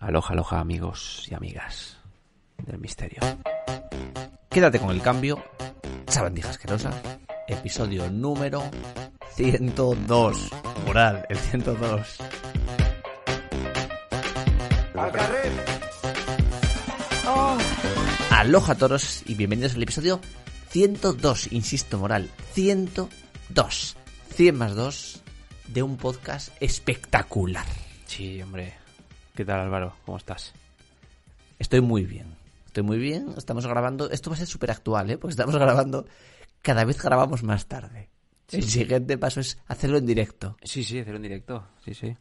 Aloja, aloja amigos y amigas del misterio. Quédate con el cambio. Sabandija asquerosa. Episodio número 102. Moral, el 102. Al Aloja toros y bienvenidos al episodio 102, insisto, moral, 102. 100 más 2 de un podcast espectacular. Sí, hombre. ¿Qué tal Álvaro? ¿Cómo estás? Estoy muy bien. Estoy muy bien. Estamos grabando. Esto va a ser súper actual, ¿eh? Porque estamos grabando. Cada vez grabamos más tarde. El siguiente paso es hacerlo en directo. Sí, sí, hacerlo en directo. Sí, sí.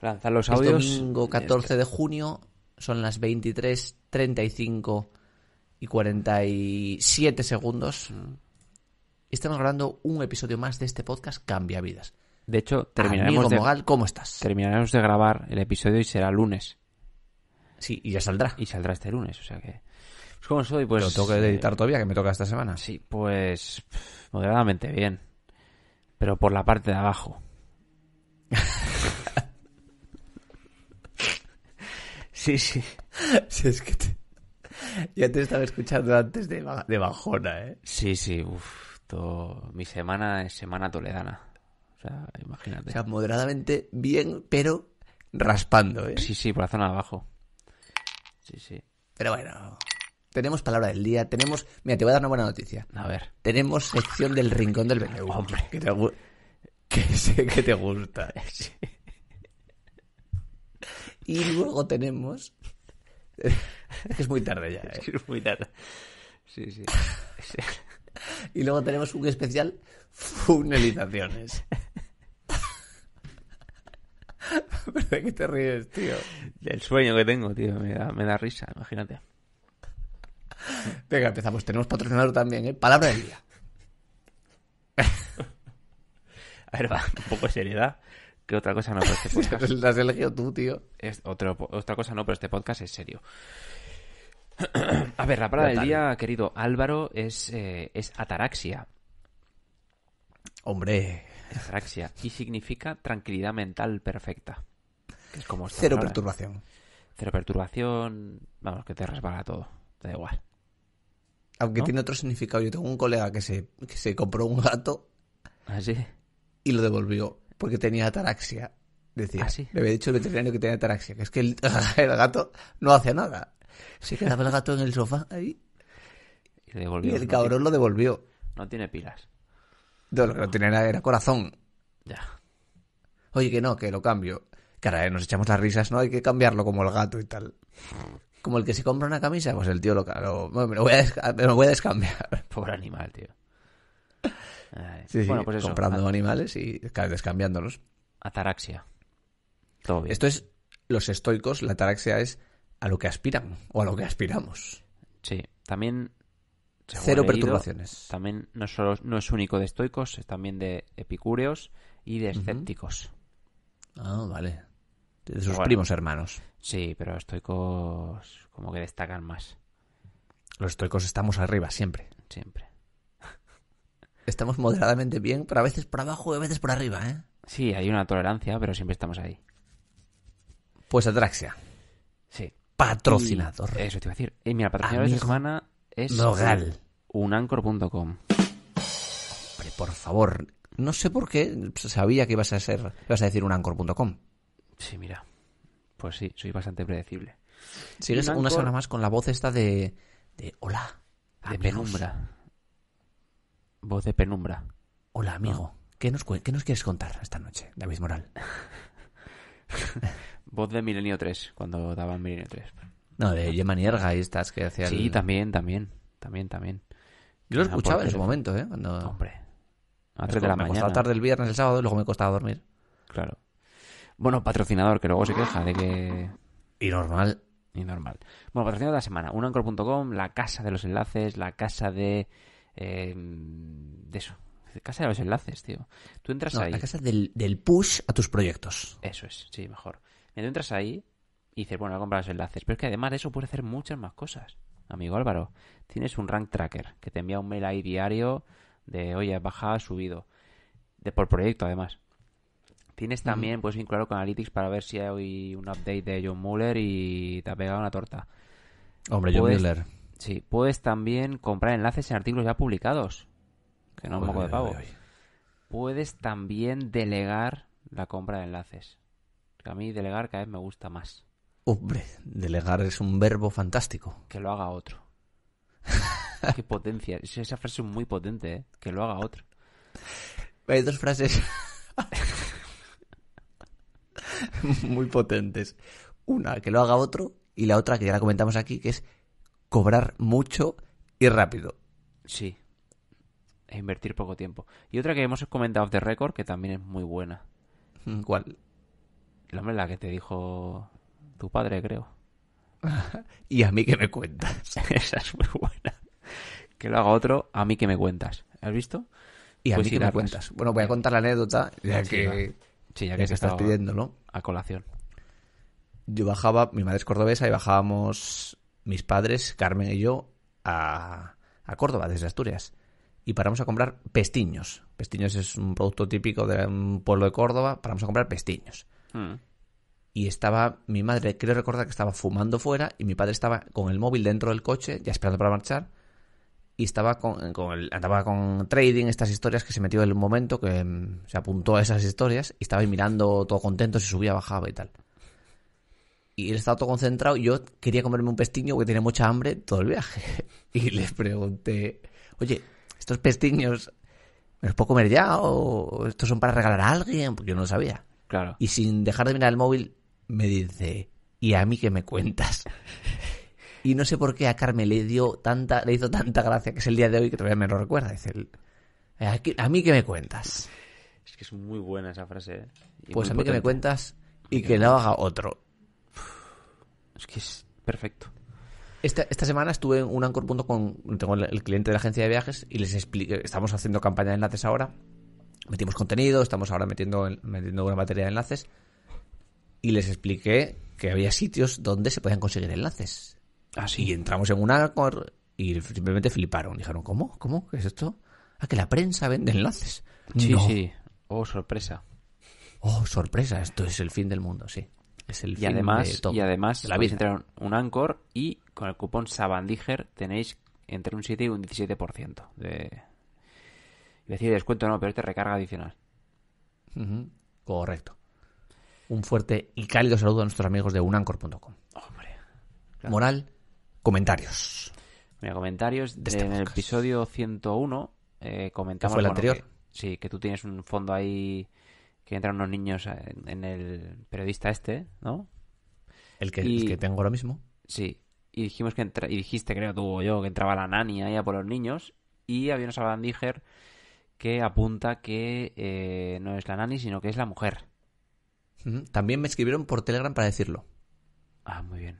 Lanzar los audios. domingo 14 de junio son las 23, 35 y 47 segundos. Y mm. Estamos grabando un episodio más de este podcast Cambia Vidas. De hecho, terminaremos de, terminaremos de grabar el episodio y será lunes. Sí, y ya saldrá. Y saldrá este lunes, o sea que... Pues como soy, pues... Lo tengo que editar eh, todavía, que me toca esta semana. Sí, pues... Moderadamente bien. Pero por la parte de abajo. Sí, sí. es que ya te estaba escuchando antes de, bajona, ¿eh? Sí, sí, Mi semana es semana toledana imagínate. O sea, moderadamente bien, pero raspando, ¿eh? Sí, sí, por la zona de abajo. Sí, sí. Pero bueno, tenemos palabra del día, tenemos... Mira, te voy a dar una buena noticia. A ver. Tenemos sección del Rincón del BNU. Hombre, que, te... sé que te gusta. Y luego tenemos... es muy tarde ya, Es ¿eh? muy tarde. Sí, sí. y luego tenemos un especial funelizaciones. de qué te ríes, tío? Del sueño que tengo, tío. Me da, risa, imagínate. Venga, empezamos. Tenemos patrocinador también, ¿eh? Palabra del día. A ver, va, un poco de seriedad. Que otra cosa no, pero este podcast. La has elegido tú, tío. Es otra cosa no, pero este podcast es serio. A ver, la palabra del día, querido Álvaro, es, eh, es ataraxia. Hombre. Ataraxia. Y significa tranquilidad mental perfecta como Cero ¿eh? perturbación. Cero perturbación, vamos, que te resbala todo, te da igual. Aunque tiene otro significado. Yo tengo un colega que se, se compró un gato. ¿Ah, Y lo devolvió porque tenía ataraxia. Decía, ¿Ah, le había dicho el veterinario que tenía ataraxia, que es que el, gato no hace nada. Se quedaba el gato en el sofá ahí. Y, el cabrón lo devolvió. No tiene pilas. No, lo que no tenía era, era corazón. Ya. Oye, que no, que lo cambio nos echamos las risas, ¿no? Hay que cambiarlo como el gato y tal. Como el que se compra una camisa, pues el tío lo... me, lo voy a descambiar. Pobre animal, tío. Sí, bueno, pues comprando animales y descambiándolos. Ataraxia. Todo bien. Esto es los estoicos, la ataraxia es a lo que aspiran o a lo que aspiramos. Sí, también cero perturbaciones. También no, solo, no es único de estoicos, es también de epicúreos y de escépticos. Ah, vale de sus primos hermanos. Sí, pero estoicos como que destacan más. Los estoicos estamos arriba, siempre. Siempre. Estamos moderadamente bien, pero a veces por abajo y a veces por arriba, ¿eh? Sí, hay una tolerancia, pero siempre estamos ahí. Pues Atraxia. Sí. Patrocinador. eso te iba a decir. Y mira, patrocinador de semana es Nogal. Unancor.com. Hombre, por favor. No sé por qué sabía que ibas a ser, ibas a decir unancor.com. Sí, mira. Pues sí, soy bastante predecible. Sigues una semana más con la voz esta de. de hola. De penumbra. Voz de penumbra. Hola, amigo. ¿Qué, nos, ¿Qué nos quieres contar esta noche, David Moral? voz de Milenio 3, cuando daban Milenio 3. No, de Yemanierga y estas que hacían. Sí, también, también. También, también. Yo lo escuchaba en su momento, ¿eh? Cuando... Hombre. A 3 de la mañana. Me tarde del viernes, el sábado, luego me costaba dormir. Claro. Bueno, patrocinador, que luego se queja de que... Y normal. Y normal. Bueno, patrocinador de la semana. Unancor.com, la casa de los enlaces, la casa de... Em, de eso. Casa de los enlaces, tío. Tú entras ahí. La casa del, del, push a tus proyectos. Eso es, sí, mejor. Tú entras ahí y dices, bueno, voy a comprar los enlaces. Pero es que además de eso puedes hacer muchas más cosas. Amigo Álvaro, tienes un rank tracker que te envía un mail ahí diario de, oye, baja, subido. De, por proyecto, además. Tienes también, puedes vincularlo con Analytics para ver si hay un update de John Mueller y te ha pegado una torta. Hombre, John Mueller. Sí, puedes también comprar enlaces en artículos ya publicados, que no es un poco de pavo. Puedes también delegar la compra de enlaces. a mí delegar cada vez me gusta más. Hombre, delegar es un verbo fantástico. Que lo haga otro. Qué potencia. Esa frase es muy potente, ¿eh? Que lo haga otro. Hay dos frases muy potentes. Una, que lo haga otro, y la otra, que ya la comentamos aquí, que es cobrar mucho y rápido. Sí. E invertir poco tiempo. Y otra que hemos comentado de récord, que también es muy buena. Mm, ¿Cuál? La, la que te dijo tu padre, creo. y a mí que me cuentas. Esa es muy buena. Que lo haga otro, a mí que me cuentas. ¿Has visto? Y a pues mí que me cuentas. Bueno, voy a contar la anécdota, ya que Sí, ya que, que pidiendo, ¿no? A colación. Yo bajaba, mi madre es cordobesa y bajábamos mis padres, Carmen y yo, a, a Córdoba desde Asturias. Y paramos a comprar pestiños. Pestiños es un producto típico de un pueblo de Córdoba. Paramos a comprar pestiños. Hmm. Y estaba mi madre, creo recordar que estaba fumando fuera y mi padre estaba con el móvil dentro del coche, ya esperando para marchar y estaba con, andaba con trading, estas historias que se metió en el momento, que mm, se apuntó a esas historias y estaba ahí mirando todo contento, si subía, bajaba y tal. Y él estaba todo concentrado yo quería comerme un pestiño porque tenía mucha hambre todo el viaje. Y le pregunté, oye, estos pestiños, ¿me los puedo comer ya o estos son para regalar a alguien? Porque yo no lo sabía. Claro. Y sin dejar de mirar el móvil, me dice, ¿y a mí qué me cuentas? Y no sé por qué a Carmen le dio tanta, le hizo tanta gracia que es el día de hoy que todavía me lo recuerda. Dice, eh, a mí que me cuentas. Es que es muy buena esa frase. ¿eh? Pues a mí que me cuentas y que no haga otro. Es que es perfecto. Esta, semana estuve en un ancor punto con tengo el cliente de la agencia de viajes y les expliqué, estamos haciendo campaña de enlaces ahora, metimos contenido, estamos ahora metiendo, metiendo una batería de enlaces y les expliqué que había sitios donde se podían conseguir enlaces Ah, sí. entramos en un ancor y simplemente fliparon. Dijeron, ¿cómo? ¿Cómo? ¿Qué es esto? Ah, que la prensa vende enlaces. Sí, no. sí. Oh, sorpresa. Oh, sorpresa. Esto es el fin del mundo, sí. Es el y fin además, de todo. Y además, la un Anchor y con el cupón Sabandiger tenéis entre un 7 y un 17% de... decir descuento no, pero te este recarga adicional. Correcto. Un fuerte y cálido saludo a nuestros amigos de unancor.com. Hombre. Moral, Comentarios. comentarios en el este episodio 101. Eh, comentamos. el anterior? sí, que tú tienes un fondo ahí que entran unos niños en, el periodista este, ¿no? El que, tengo ahora mismo. Sí. Y dijimos que y dijiste, creo tú o yo, que entraba la nani ahí a por los niños. Y había una sabandiger que apunta que eh, no es la nani, sino que es la mujer. También me escribieron por Telegram para decirlo. Ah, muy bien.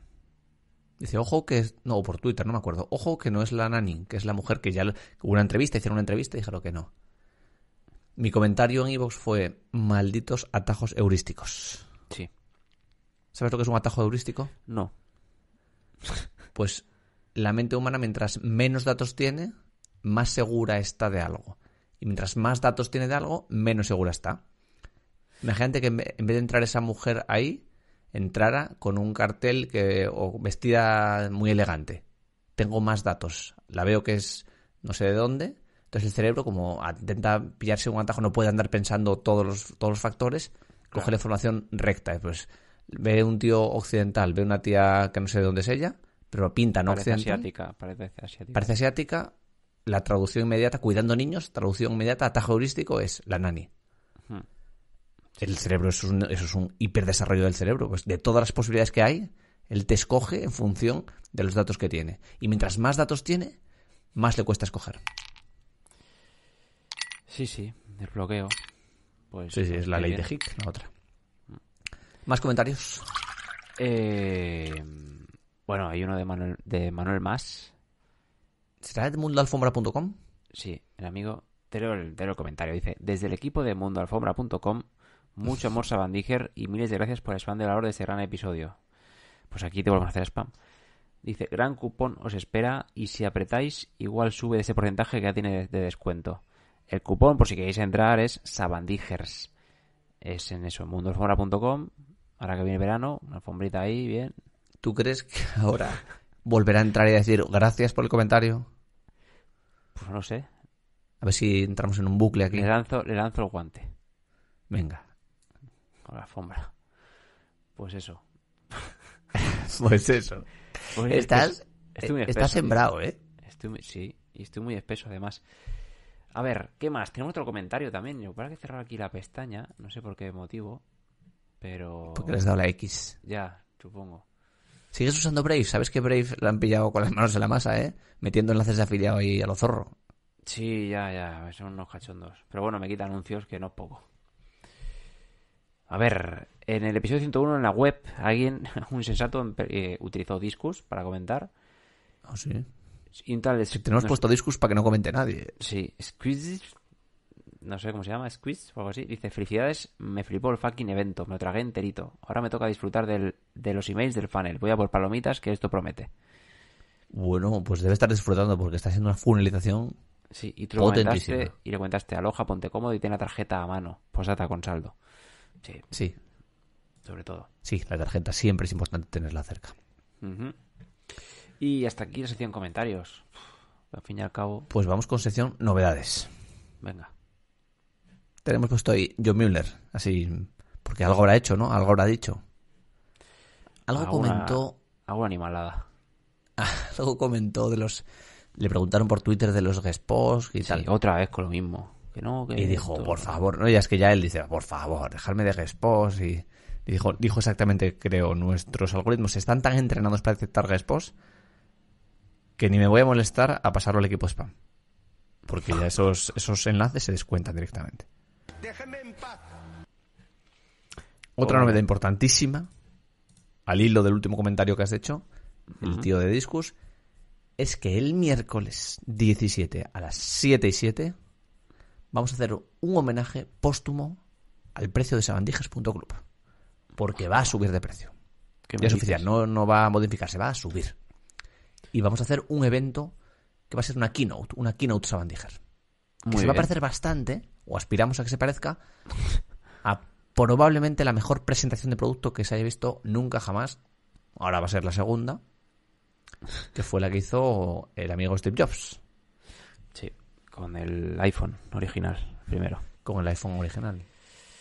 Dice, ojo que no, por Twitter, no me acuerdo, ojo que no es la nani, que es la mujer que ya hubo una entrevista, hicieron una entrevista y dijeron que no. Mi comentario en Evox fue, malditos atajos heurísticos. Sí. ¿Sabes lo que es un atajo heurístico? No. Pues la mente humana, mientras menos datos tiene, más segura está de algo. Y mientras más datos tiene de algo, menos segura está. Imagínate que en vez de entrar esa mujer ahí, entrara con un cartel que, o vestida muy elegante. Tengo más datos. La veo que es no sé de dónde. Entonces el cerebro, como intenta pillarse un atajo, no puede andar pensando todos los, todos los factores, coge la información recta. Pues ve un tío occidental, ve una tía que no sé de dónde es ella, pero pinta no occidental. Asiática, parece asiática. Parece asiática. La traducción inmediata, cuidando niños, traducción inmediata, atajo heurístico es la nani. El cerebro eso es un, hiperdesarrollo del cerebro. Pues de todas las posibilidades que hay, él te escoge en función de los datos que tiene. Y mientras más datos tiene, más le cuesta escoger. Sí, sí, el bloqueo. Pues, sí, sí, es la ley de Hick, la otra. ¿Más comentarios? Eh, bueno, hay uno de Manuel, de Manuel Más. ¿Será de mundoalfombra.com? Sí, el amigo. Te el, el comentario. Dice: Desde el equipo de mundoalfombra.com mucho amor, Sabandíger, y miles de gracias por el spam de valor de este gran episodio. Pues aquí te vuelvo a hacer spam. Dice, gran cupón os espera y si apretáis, igual sube ese porcentaje que ya tiene de descuento. El cupón, por si queréis entrar, es Sabandigers. Es en eso, mundoalfombra.com. Ahora que viene verano, una alfombrita ahí, bien. ¿Tú crees que ahora volverá a entrar y a decir gracias por el comentario? Pues no sé. A ver si entramos en un bucle aquí. lanzo, le lanzo el guante. Venga la alfombra. Pues eso. pues eso. Pues pues estás, eh, estás ¿eh? sembrado, ¿eh? Estoy, sí, y estoy muy espeso además. A ver, ¿qué más? Tenemos otro comentario también. Yo para que cerrar aquí la pestaña, no sé por qué motivo, pero... Porque le has dado la X. Ya, supongo. Sigues usando Brave. Sabes que Brave la han pillado con las manos en la masa, ¿eh? Metiendo enlaces de afiliado ahí a lo zorro. Sí, ya, ya. Son unos cachondos. Pero bueno, me quita anuncios que no poco. A ver, en el episodio 101 en la web alguien, un sensato, em, eh, utilizó Discus para comentar. Ah, sí. Intel, Tenemos puesto sé. Discus para que no comente nadie. Sí, Squeeze. No sé cómo se llama, Squiz, o algo así. Dice: Felicidades, me flipó el fucking evento, me lo tragué enterito. Ahora me toca disfrutar del, de los emails del funnel. Voy a por palomitas, que esto promete. Bueno, pues debe estar disfrutando porque está haciendo una funnelización Sí, y y le comentaste: Aloja, ponte cómodo y tiene la tarjeta a mano. Posata con saldo. Sí. Sobre todo. Sí, la tarjeta siempre es importante tenerla cerca. Y hasta aquí la sección comentarios. al fin y al cabo. Pues vamos con sección novedades. Venga. Tenemos puesto ahí John Müller, así. Porque algo habrá hecho, ¿no? Algo habrá dicho. Algo comentó. Algo animalada. algo comentó de los. Le preguntaron por Twitter de los posts y Otra vez con lo mismo. Y dijo, por favor, no, ya es que ya él dice, por favor, dejarme de respos y dijo, dijo exactamente, creo, nuestros algoritmos están tan entrenados para aceptar respos que ni me voy a molestar a pasarlo al equipo spam. Porque ya esos, esos enlaces se descuentan directamente. Otra oh. novedad importantísima, al hilo del último comentario que has hecho, el tío de Discus, es que el miércoles 17 a las 7 y 7 vamos a hacer un homenaje póstumo al precio de Sabandijas.club. Porque va a subir de precio. Ya es oficial, no, no va a modificarse, va a subir. Y vamos a hacer un evento que va a ser una keynote, una keynote sabandijas. Que se va a parecer bastante, o aspiramos a que se parezca, a probablemente la mejor presentación de producto que se haya visto nunca jamás. Ahora va a ser la segunda, que fue la que hizo el amigo Steve Jobs. Con el iPhone original, primero. Con el iPhone original.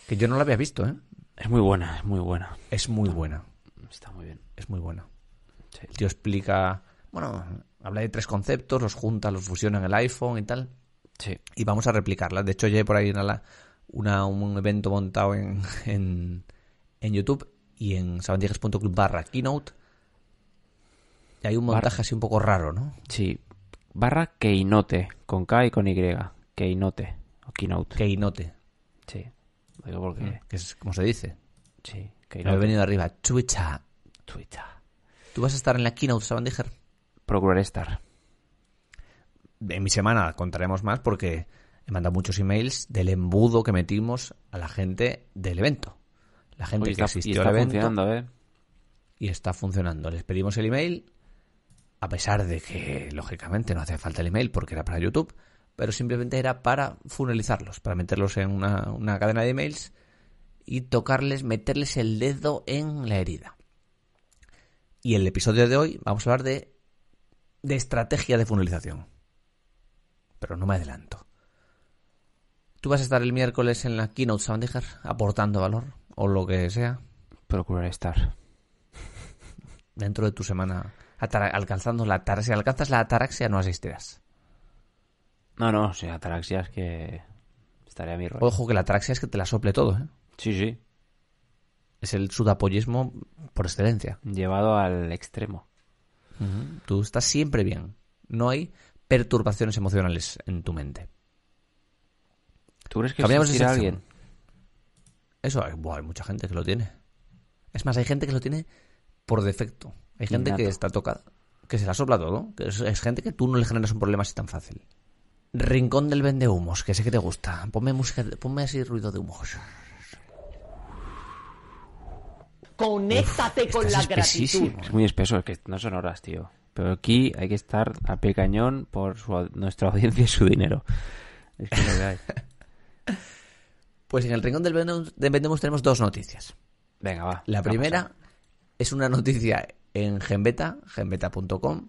Que yo no la había visto, ¿eh? Es muy buena, es muy buena. Es muy buena. Está muy bien. Es muy buena. Sí. El tío explica. Bueno, habla de tres conceptos, los junta, los fusiona en el iPhone y tal. Sí. Y vamos a replicarla. De hecho, ya hay por ahí una, una, un evento montado en, en, en YouTube y en sabandijas.club barra keynote. Y hay un montaje así un poco raro, ¿no? Sí, barra Keynote, con K y con Y. Keynote, o Keynote. Keynote. Sí. Lo digo mm, Que es como se dice. Sí, Keynote. Me he venido arriba. Twitcha. Twitter. ¿Tú vas a estar en la Keynote, Sabandiger? Procuraré estar. En mi semana contaremos más porque he mandado muchos emails del embudo que metimos a la gente del evento. La gente que está, asistió y está evento. Funcionando, ¿eh? Y está funcionando. Les pedimos el email, a pesar de que lógicamente no hacía falta el email porque era para YouTube, pero simplemente era para funelizarlos, para meterlos en una, cadena de emails y tocarles, meterles el dedo en la herida. Y en el episodio de hoy vamos a hablar de, estrategia de funelización. Pero no me adelanto. ¿Tú vas a estar el miércoles en la Keynote dejar aportando valor o lo que sea? Procuraré estar. Dentro de tu semana alcanzando la ataraxia. Si alcanzas la ataraxia, no asistirás. No, no, si ataraxia es que. Estaría mi rollo. Ojo que la ataraxia es que te la sople todo, ¿eh? Sí, sí. Es el sudapollismo por excelencia. Llevado al extremo. Tú estás siempre bien. No hay perturbaciones emocionales en tu mente. ¿Tú crees que Cambiamos de alguien? Eso, hay mucha gente que lo tiene. Es más, hay gente que lo tiene por defecto. Hay gente que está tocada, que se la sopla todo, que es, gente que tú no le generas un problema así tan fácil. Rincón del vende humos, que sé que te gusta. Ponme música, ponme así ruido de humos. Conéctate con la gratitud. Es eh. muy espeso, que no son horas, tío. Pero aquí hay que estar a pie cañón por nuestra audiencia y su dinero. Pues en el rincón del humos tenemos dos noticias. Venga, va. La primera es una noticia en Genbeta, genbeta.com,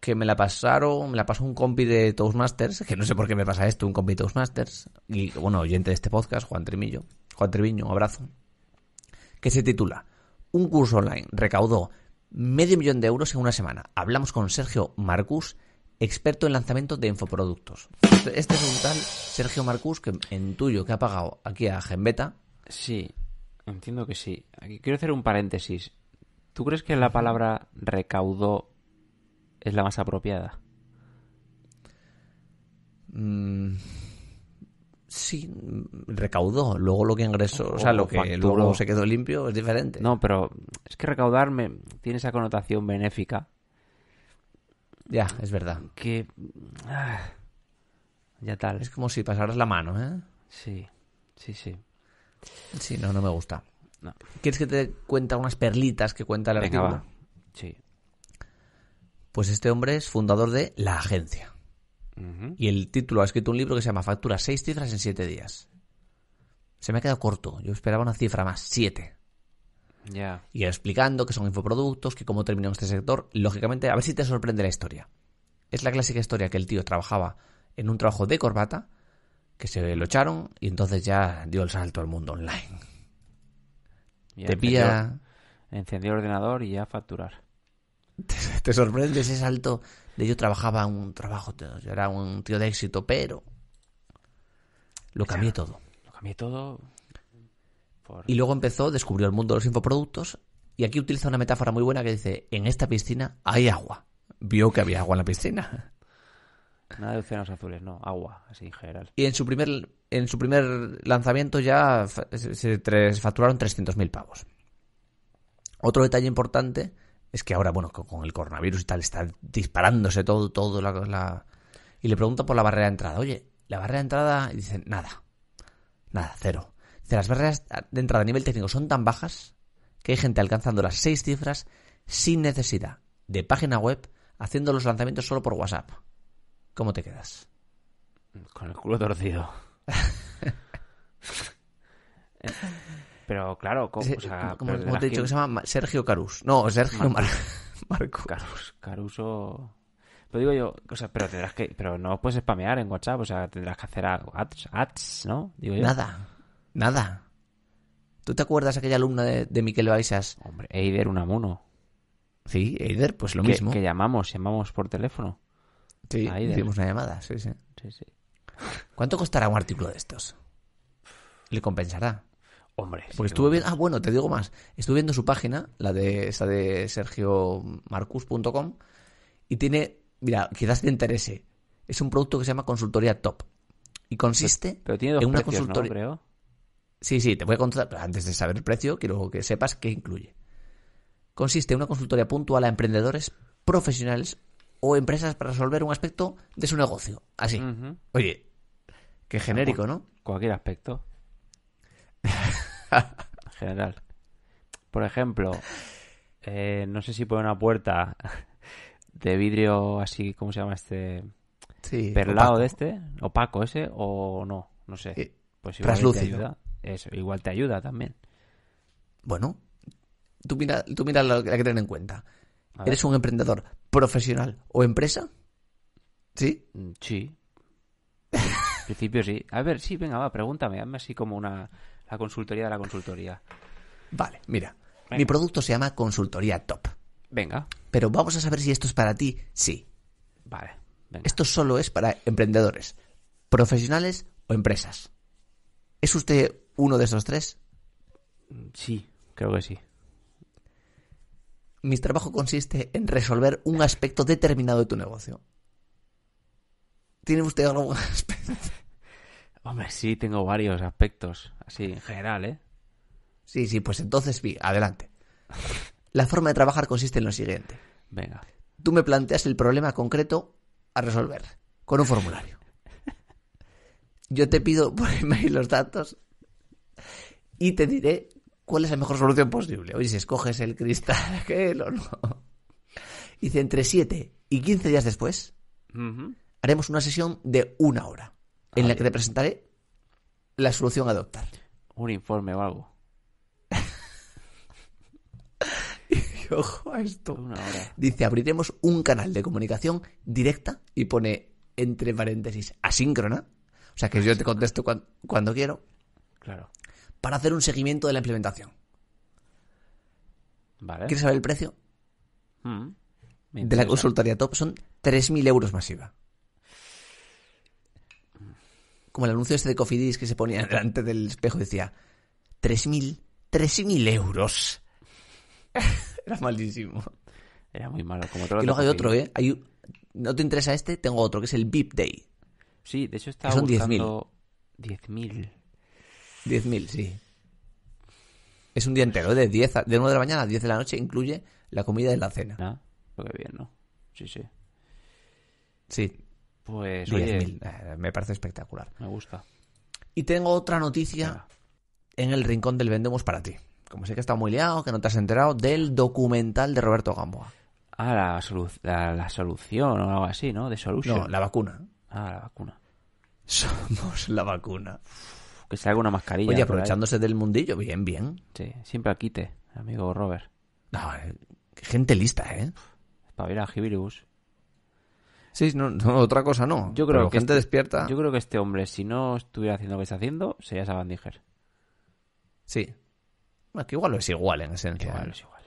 que me la pasaron, me la pasó un compi de Toastmasters, que no sé por qué me pasa esto, un compi de Toastmasters, y bueno, oyente de este podcast, Juan Trimillo, Juan un abrazo, que se titula Un curso online recaudó medio millón de euros en una semana. Hablamos con Sergio Marcus, experto en lanzamiento de infoproductos. Este, este es un tal Sergio Marcus, que en tuyo, que ha pagado aquí a Genbeta. Sí, Entiendo que sí. Aquí quiero hacer un paréntesis. ¿Tú crees que la palabra recaudó es la más apropiada? Mm, sí, recaudó. Luego lo que ingresó, o, sea, lo que luego se quedó limpio es diferente. No, pero es que recaudar tiene esa connotación benéfica. Ya, es verdad. Que. Ah, ya tal. Es como si pasaras la mano, ¿eh? Sí, sí, sí. Sí, no, no me gusta. ¿Quieres que te cuente unas perlitas que cuenta la Venga, Sí. Pues este hombre es fundador de La Agencia. Y el título ha escrito un libro que se llama Factura seis cifras en siete días. Se me ha quedado corto. Yo esperaba una cifra más, siete. Ya. Y explicando que son infoproductos, que cómo terminamos este sector. Lógicamente, a ver si te sorprende la historia. Es la clásica historia que el tío trabajaba en un trabajo de corbata que se lo echaron y entonces ya dio el salto al mundo online. Te pilla... Encendió el ordenador y ya facturar. Te, sorprende ese salto de yo trabajaba un trabajo, yo era un tío de éxito, pero lo cambié todo. Lo cambié todo. Y luego empezó, descubrió el mundo de los infoproductos y aquí utiliza una metáfora muy buena que dice, en esta piscina hay agua. Vio que había agua en la piscina. Nada de océanos azules, no, agua, así en general. Y en su primer, en su primer lanzamiento ya se, se facturaron 300.000 pavos. Otro detalle importante es que ahora, bueno, con, el coronavirus y tal, está disparándose todo, todo la, Y le pregunta por la barrera de entrada. Oye, la barrera de entrada, y dicen, nada, nada, cero. Dice, las barreras de entrada a nivel técnico son tan bajas que hay gente alcanzando las seis cifras sin necesidad de página web haciendo los lanzamientos solo por WhatsApp. ¿Cómo te quedas? Con el culo torcido. pero claro, ¿cómo, te he dicho que se llama Sergio Carus? No, Sergio Marco. Carus, Caruso. Pero digo yo, o pero tendrás que. Pero no puedes spamear en WhatsApp, o sea, tendrás que hacer ads, ¿no? Nada, nada. ¿Tú te acuerdas aquella alumna de, Miquel Baisas? Hombre, Eider Unamuno. Sí, Eider, pues lo mismo. Que llamamos, llamamos por teléfono. Sí, hicimos una llamada, sí, sí. ¿Cuánto costará un artículo de estos? ¿Le compensará? Hombre. Porque estuve viendo. Ah, bueno, te digo más. Estuve viendo su página, la de esa de sergiomarcus.com, y tiene. Mira, quizás te interese. Es un producto que se llama consultoría top. Y consiste pero, tiene en una consultoría. Sí, sí, te voy a contar. Pero antes de saber el precio, quiero que sepas qué incluye. Consiste en una consultoría puntual a emprendedores profesionales o empresas para resolver un aspecto de su negocio. Así. Oye, qué genérico, ¿no? Cualquier aspecto. general. Por ejemplo, eh, no sé si poner una puerta de vidrio así, ¿cómo se llama este? Sí, Perlado de este, opaco ese, o no, no sé. Eh, pues igual te ayuda. Eso, igual te ayuda también. Bueno, tú mira, tú mira hay que tener en cuenta. Eres un emprendedor, profesional o empresa? ¿Sí? Mm, sí. En principio sí. A ver, sí, venga, va, pregúntame. Hazme así como una la consultoría de la consultoría. Vale, mira. Mi producto se llama Consultoría Top. Venga. Pero vamos a saber si esto es para ti. Sí. Vale. Esto solo es para emprendedores, profesionales o empresas. ¿Es usted uno de esos tres? Mm, sí, creo que sí mi trabajo consiste en resolver un aspecto determinado de tu negocio. ¿Tiene usted algún aspecto? Hombre, sí, tengo varios aspectos, así en general, ¿eh? Sí, sí, pues entonces vi, adelante. La forma de trabajar consiste en lo siguiente. Venga. Tú me planteas el problema concreto a resolver con un formulario. Yo te pido por email los datos y te diré ¿Cuál es la mejor solución posible? Oye, si escoges el cristal, aquel o no. Dice, entre 7 y 15 días después, haremos una sesión de una hora en la que te presentaré la solución a adoptar. Un informe o algo. y ojo a esto. Dice, abriremos un canal de comunicación directa y pone entre paréntesis asíncrona. O sea que yo te contesto cuando quiero. Claro para hacer un seguimiento de la implementación. ¿Quieres saber el precio? Mm. de la consultoría top son 3.000 euros masiva. Como el anuncio este de Cofidis que se ponía delante del espejo decía 3.000, 3.000 euros. Era malísimo. Era muy malo. y luego hay otro, ¿eh? No te interesa este, tengo otro, que es el VIP Day. Sí, de hecho está son buscando 10.000. 10.000. 10.000, sí. Es un día entero, de 10 de 1 de la mañana a 10 de la noche, incluye la comida y la cena. Ah, lo pues que bien, ¿no? Sí, sí. Sí. Pues, 10.000. Eh, me parece espectacular. Me gusta. Y tengo otra noticia en el rincón del Vendemos para ti. Como sé que está muy liado, que no te has enterado, del documental de Roberto Gamboa. Ah, la, solución o algo así, ¿no? De solución. No, la vacuna. Ah, la vacuna. Somos la vacuna que se una mascarilla. Oye, aprovechándose del mundillo, bien, bien. Sí, siempre al quite, amigo Robert. No, eh, gente lista, ¿eh? Para ver a Sí, otra cosa no. Yo creo que gente este, despierta. Yo creo que este hombre, si no estuviera haciendo lo que está haciendo, sería Sabandíger. Sí. Bueno, que igual lo es igual en esencia. Igual ¿eh? es igual.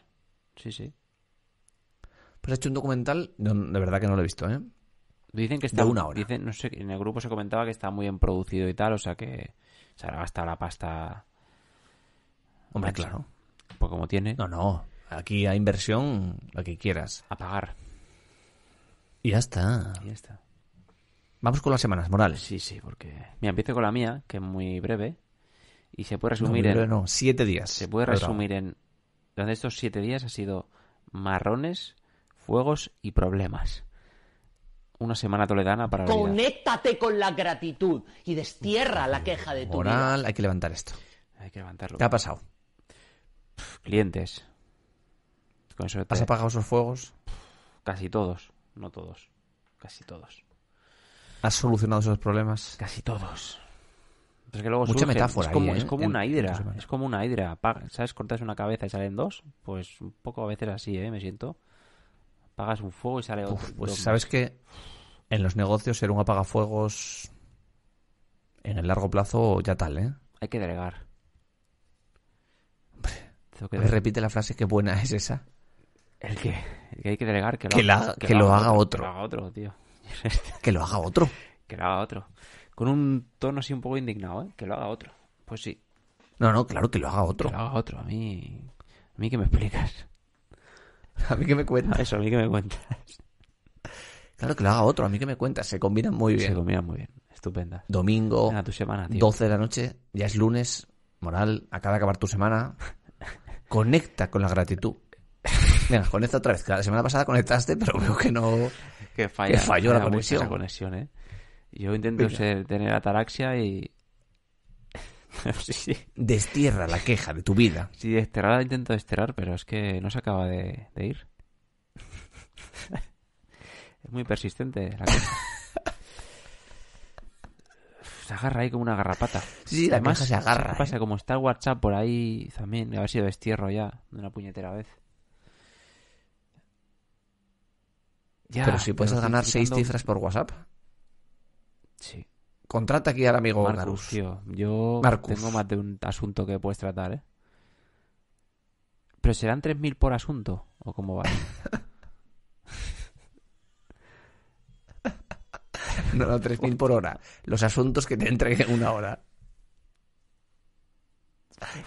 Sí, sí. Pues ha hecho un documental, de verdad que no lo he visto, ¿eh? Dicen que está. De una hora. no sé, en el grupo se comentaba que está muy bien producido y tal, o sea que. Se habrá gastado la pasta. Hombre, claro. Pues como tiene. No, no. Aquí hay inversión, lo que quieras. A pagar. Y ya está. Y ya está. Vamos con las semanas, Morales. Sí, sí, porque. Mira, empiezo con la mía, que es muy breve. Y se puede resumir en. no, siete días. Se puede resumir en. Durante estos siete días ha sido marrones, fuegos y problemas una semana toledana para... Conéctate con la gratitud y destierra la queja de tu Moral, hay que levantar esto. Hay que levantarlo. ¿Qué ha pasado? clientes. ¿Has apagado esos fuegos? casi todos, no todos. Casi todos. ¿Has solucionado esos problemas? Casi todos. Es pues que luego Mucha Es como, ¿eh? es como una hidra. Es como una hidra. ¿Sabes? Cortas una cabeza y salen dos. Pues un poco a veces así, ¿eh? Me siento. Apagas un fuego y sale otro. pues sabes que en los negocios ser un apagafuegos en el largo plazo ya tal, ¿eh? Hay que delegar. Que pues repite la frase qué buena es esa. El que, el que hay que delegar, que lo, lo, haga otro. otro. Que lo haga otro, tío. que lo haga otro. Que lo haga otro. Con un tono así un poco indignado, ¿eh? Que lo haga otro. Pues sí. No, no, claro que lo haga otro. Que lo haga otro. A mí. A mí que me explicas. a mí que me cuentas. Eso, a mí que me cuentas. Claro que lo haga otro, a mí que me cuentas. Se combinan muy bien. Se combinan muy bien. Estupenda. Domingo, a tu semana, 12 de la noche, ya es lunes. Moral, acaba de acabar tu semana. Conecta con la gratitud. Venga, conecta otra vez. la semana pasada conectaste, pero veo que no. Que, falló la conexión. La conexión ¿eh? Yo intento ser, tener ataraxia y, Destierra la queja de tu vida. Sí, desterrar, intento desterrar, pero es que no se acaba de, ir. es muy persistente la queja. se agarra ahí como una garrapata. Sí, Además, se agarra. ¿eh? Pasa como está WhatsApp por ahí también, a ver sido destierro ya de una puñetera vez. pero si puedes ganar seis cifras por WhatsApp. Sí. Contrata aquí al amigo Marcus, yo tengo más de un asunto que puedes tratar, ¿eh? ¿Pero serán 3.000 por asunto? ¿O cómo va? no, no, 3.000 por hora. Los asuntos que te entreguen una hora.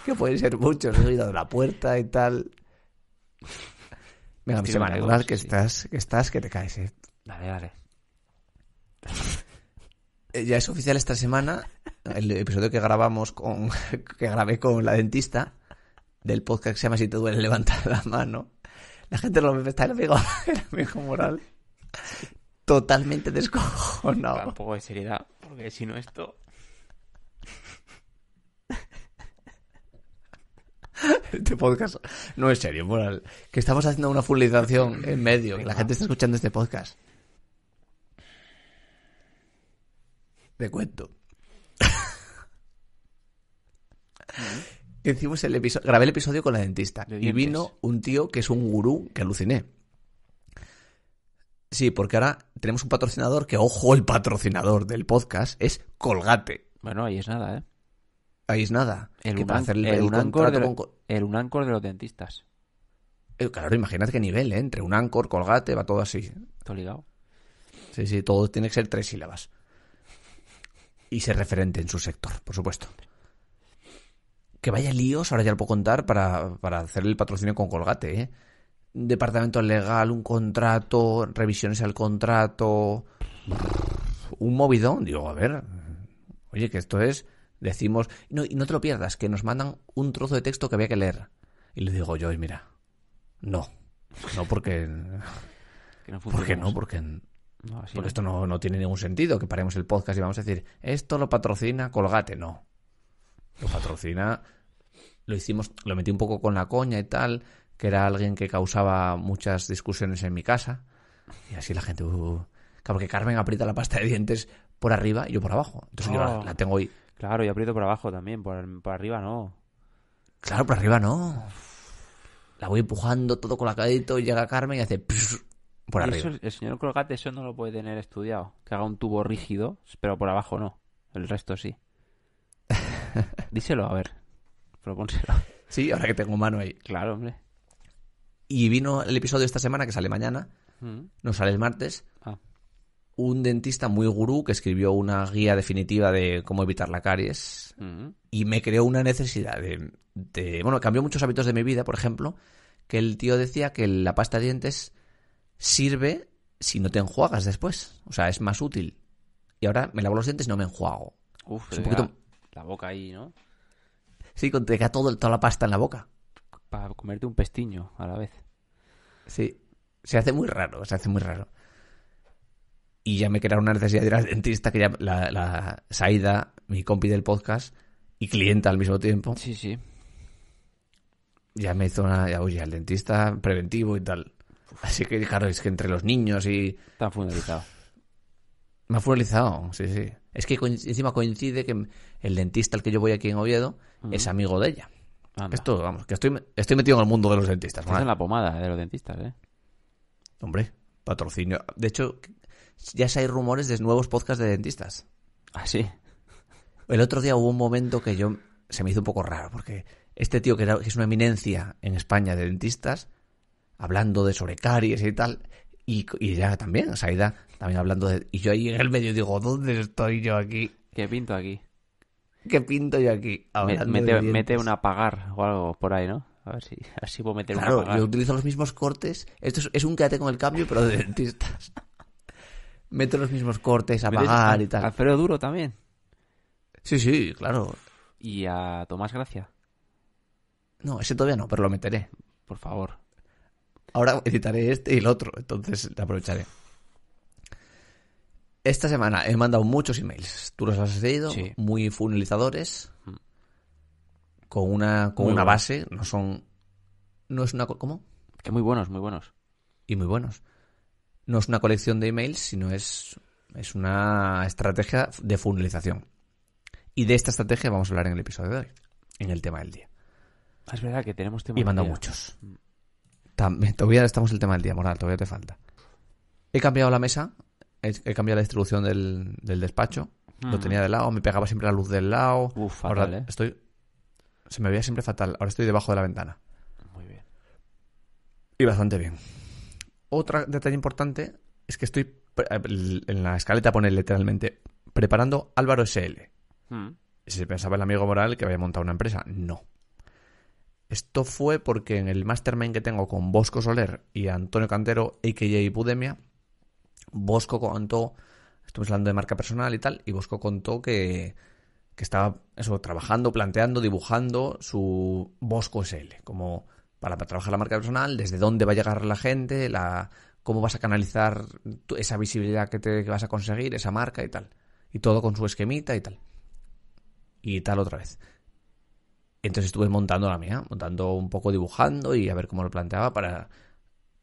Que pueden ser muchos. He oído de la puerta y tal. Venga, mi semana, que, estás, que estás, que te caes, eh. Dale, dale. Eh, ya es oficial esta semana, el episodio que grabamos con, que grabé con la dentista, del podcast que se llama Si te duele levantar la mano. La gente lo ve, está el amigo, el moral. Totalmente descojonado. Un poco de seriedad, porque si no esto... Este podcast no es serio, moral. Que estamos haciendo una fullización en medio, que la gente está escuchando este podcast. Te cuento. Hicimos el episodio, grabé el episodio con la dentista y vino un tío que es un gurú que aluciné. Sí, porque ahora tenemos un patrocinador que, ojo, el patrocinador del podcast es Colgate. Bueno, ahí es nada, ¿eh? Ahí es nada. El, que hacer de los dentistas. Eh, claro, imagínate qué nivel, ¿eh? Entre Anchor, Colgate, va todo así. Todo ligado. Sí, sí, todo tiene que ser tres sílabas y ser referente en su sector, por supuesto. Que vaya líos, ahora ya lo puedo contar, para, hacer el patrocinio con Colgate, ¿eh? Departamento legal, un contrato, revisiones al contrato, un movidón. Digo, a ver, oye, que esto es, decimos, no, y no te lo pierdas, que nos mandan un trozo de texto que había que leer. Y le digo yo, mira, no, no porque... que no porque no, porque porque esto no, tiene ningún sentido que paremos el podcast y vamos a decir, esto lo patrocina Colgate, no. Lo patrocina, lo hicimos, lo metí un poco con la coña y tal, que era alguien que causaba muchas discusiones en mi casa. Y así la gente, uh, claro, que Carmen aprieta la pasta de dientes por arriba y yo por abajo. Entonces yo la, oh. tengo ahí. Claro, y aprieto por abajo también, por, arriba no. Claro, por arriba no. La voy empujando todo con la cadito y llega Carmen y hace el señor Crocate eso no lo puede tener estudiado. Que haga un tubo rígido, pero por abajo no. El resto sí. Díselo, a ver. Propónselo. Sí, ahora que tengo mano ahí. Claro, hombre. Y vino el episodio de esta semana, que sale mañana. Mm. No sale el martes. Ah. Un dentista muy gurú que escribió una guía definitiva de cómo evitar la caries. Mm. Y me creó una necesidad de, de, Bueno, cambió muchos hábitos de mi vida, por ejemplo. Que el tío decía que la pasta de dientes sirve si no te enjuagas después. O sea, es más útil. Y ahora me lavo los dientes y no me enjuago. Uf, un poquito... la boca ahí, ¿no? Sí, con te queda todo, toda la pasta en la boca. Para comerte un pestiño a la vez. Sí, se hace muy raro, se hace muy raro. Y ya me crearon una necesidad de ir al dentista, que ya la, Saida, mi compi del podcast, y clienta al mismo tiempo. Sí, sí. Ya me hizo una, ya al dentista preventivo y tal. Así que, claro, es que entre los niños y. Está funerizado. Me ha funerizado, sí, sí. Es que encima coincide que el dentista al que yo voy aquí en Oviedo es amigo de ella. Esto, vamos, que estoy, metido en el mundo de los dentistas. Estás en la pomada de los dentistas, ¿eh? Hombre, patrocinio. De hecho, ya se hay rumores de nuevos podcasts de dentistas. ¿Ah, sí? El otro día hubo un momento que yo se me hizo un poco raro, porque este tío que es una eminencia en España de dentistas hablando de sobrecaries y tal. Y, ya también, Saida, también hablando de... Y yo ahí en el medio digo, ¿dónde estoy yo aquí? ¿Qué pinto aquí? ¿Qué pinto yo aquí? mete, un apagar o algo por ahí, ¿no? A ver si, puedo meter claro, un apagar. yo utilizo los mismos cortes. Esto es, un quédate con el cambio, pero de dentistas. meto los mismos cortes, apagar y tal. Alfredo Duro también. Sí, sí, claro. ¿Y a Tomás Gracia? No, ese todavía no, pero lo meteré. Por favor ahora editaré este y el otro, entonces te aprovecharé. Esta semana he mandado muchos emails, tú los has leído, muy funilizadores, mm. con una, con una base, no son... No es una... ¿Cómo? Que muy buenos, muy buenos. Y muy buenos. No es una colección de emails, sino es, es una estrategia de funilización. Y de esta estrategia vamos a hablar en el episodio de hoy, en el tema del día. Ah, es verdad que tenemos temas. Y he muchos. Mm. todavía estamos en el tema del día, moral, todavía te falta. He cambiado la mesa, he, cambiado la distribución del, despacho. Lo tenía de lado, me pegaba siempre la luz del lado. Uf, fatal, Ahora ¿eh? estoy. Se me veía siempre fatal. Ahora estoy debajo de la ventana. Muy bien. Y bastante bien. Otra detalle importante es que estoy. Eh, en la escaleta pone literalmente preparando Álvaro SL. Mm. Si se pensaba el amigo moral que había montado una empresa. No. Esto fue porque en el mastermind que tengo con Bosco Soler y Antonio Cantero, a.k.a. Pudemia Bosco contó, estamos hablando de marca personal y tal, y Bosco contó que, estaba eso, trabajando, planteando, dibujando su Bosco SL, como para trabajar la marca personal, desde dónde va a llegar la gente, la, cómo vas a canalizar esa visibilidad que, te, que vas a conseguir, esa marca y tal. Y todo con su esquemita y tal. Y tal otra vez. Entonces estuve montando la mía, montando un poco, dibujando y a ver cómo lo planteaba para...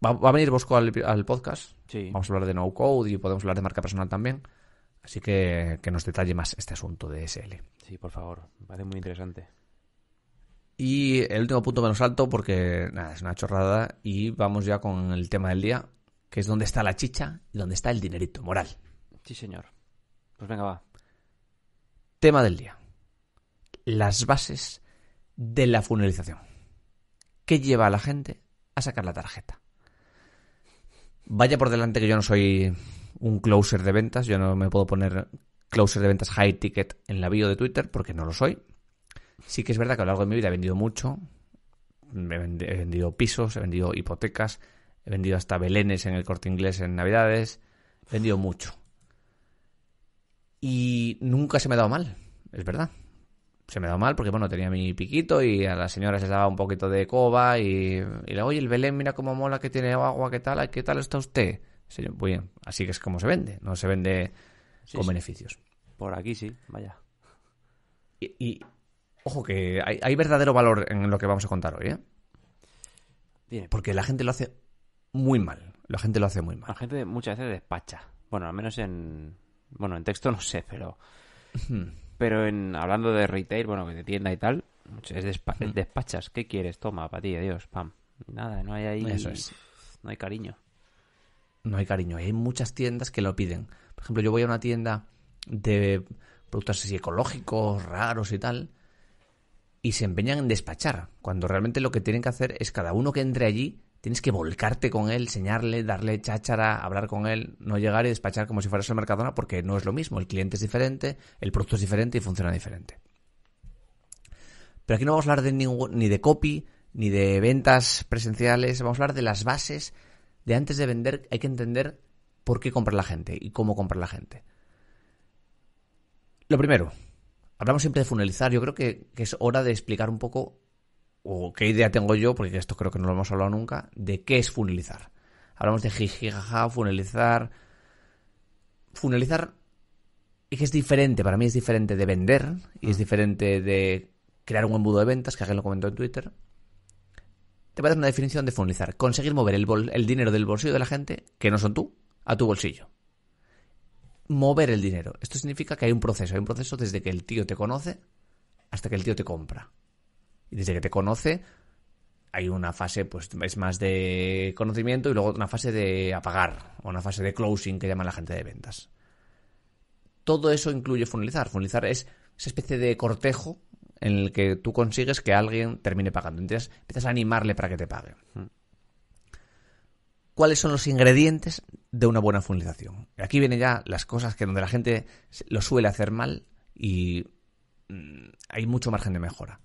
Va, a venir Bosco al, podcast. Sí. Vamos a hablar de no code y podemos hablar de marca personal también. Así que que nos detalle más este asunto de SL. Sí, por favor. Me parece muy interesante. Y el último punto menos alto porque nada, es una chorrada y vamos ya con el tema del día, que es dónde está la chicha y dónde está el dinerito moral. Sí, señor. Pues venga, va. Tema del día. Las bases de la funeralización ¿Qué lleva a la gente a sacar la tarjeta? Vaya por delante que yo no soy un closer de ventas, yo no me puedo poner closer de ventas high ticket en la bio de Twitter porque no lo soy. Sí que es verdad que a lo largo de mi vida he vendido mucho, he vendido pisos, he vendido hipotecas, he vendido hasta belenes en el corte inglés en Navidades, he vendido mucho. Y nunca se me ha dado mal, es verdad se me da mal porque, bueno, tenía mi piquito y a señora se se daba un poquito de coba y, y le oye, el Belén, mira cómo mola que tiene agua, qué tal, qué tal está usted. Sí, muy bien, así que es como se vende, no se vende con beneficios. Por aquí sí, vaya. Y, ojo que hay, hay, verdadero valor en lo que vamos a contar hoy, ¿eh? Porque la gente lo hace muy mal, la gente lo hace muy mal. La gente muchas veces despacha, bueno, al menos en... Bueno, en texto no sé, pero... Hmm. Pero en, hablando de retail, bueno, de tienda y tal, es despachas. ¿Qué quieres? Toma, para ti, adiós, pam. Nada, no hay ahí. Eso No hay cariño. No hay cariño. Hay muchas tiendas que lo piden. Por ejemplo, yo voy a una tienda de productos así ecológicos, raros y tal, y se empeñan en despachar, cuando realmente lo que tienen que hacer es cada uno que entre allí tienes que volcarte con él, enseñarle, darle cháchara, hablar con él, no llegar y despachar como si fueras el Mercadona, porque no es lo mismo. El cliente es diferente, el producto es diferente y funciona diferente. Pero aquí no vamos a hablar de ni de copy, ni de ventas presenciales, vamos a hablar de las bases de antes de vender hay que entender por qué comprar la gente y cómo comprar la gente. Lo primero, hablamos siempre de funelizar, yo creo que es hora de explicar un poco o qué idea tengo yo, porque esto creo que no lo hemos hablado nunca, de qué es funilizar. Hablamos de jijijaja, funilizar, funilizar. y que es diferente, para mí es diferente de vender y es ah. diferente de crear un embudo de ventas, que alguien lo comentó en Twitter. Te voy a dar una definición de funilizar. Conseguir mover el, el dinero del bolsillo de la gente, que no son tú, a tu bolsillo. Mover el dinero. Esto significa que hay un proceso. Hay un proceso desde que el tío te conoce hasta que el tío te compra. Y desde que te conoce, hay una fase, pues es más de conocimiento y luego una fase de apagar o una fase de closing que llaman la gente de ventas. Todo eso incluye funilizar. Funilizar es esa especie de cortejo en el que tú consigues que alguien termine pagando. Entonces empiezas a animarle para que te pague. ¿Cuáles son los ingredientes de una buena funilización? Aquí vienen ya las cosas que donde la gente lo suele hacer mal y mm, hay mucho margen de mejora.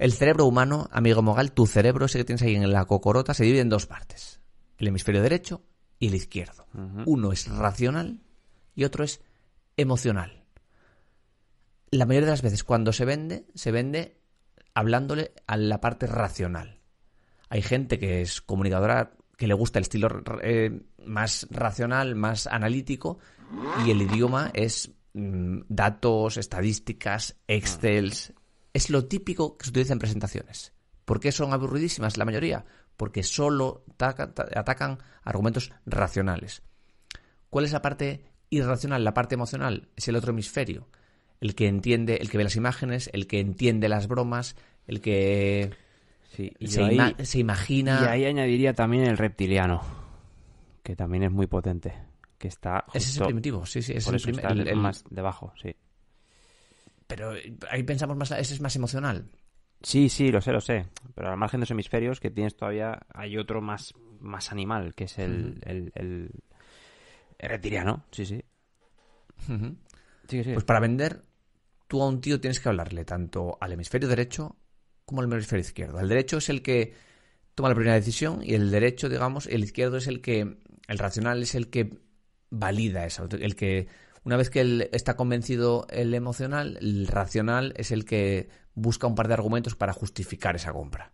El cerebro humano, amigo Mogal, tu cerebro, ese que tienes ahí en la cocorota, se divide en dos partes. El hemisferio derecho y el izquierdo. Uno es racional y otro es emocional. La mayoría de las veces cuando se vende, se vende hablándole a la parte racional. Hay gente que es comunicadora, que le gusta el estilo eh, más racional, más analítico, y el idioma es mm, datos, estadísticas, excels, es lo típico que se utiliza en presentaciones. ¿Por qué son aburridísimas la mayoría? Porque solo atacan, argumentos racionales. ¿Cuál es la parte irracional, la parte emocional? Es el otro hemisferio. El que entiende, el que ve las imágenes, el que entiende las bromas, el que se, imagina. Y ahí añadiría también el reptiliano, que también es muy potente que está ese es el primitivo sí sí es el, primer, el, más debajo sí pero ahí pensamos más, ese es más emocional. Sí, sí, lo sé, lo sé. Pero al margen de los hemisferios que tienes todavía, hay otro más, más animal, que es el, el, sí, sí. Pues para vender, tú a un tío tienes que hablarle tanto al hemisferio derecho como al hemisferio izquierdo. El derecho es el que toma la primera decisión y el derecho, digamos, el izquierdo es el que, el racional es el que valida eso, el que una vez que él está convencido el emocional, el racional es el que busca un par de argumentos para justificar esa compra.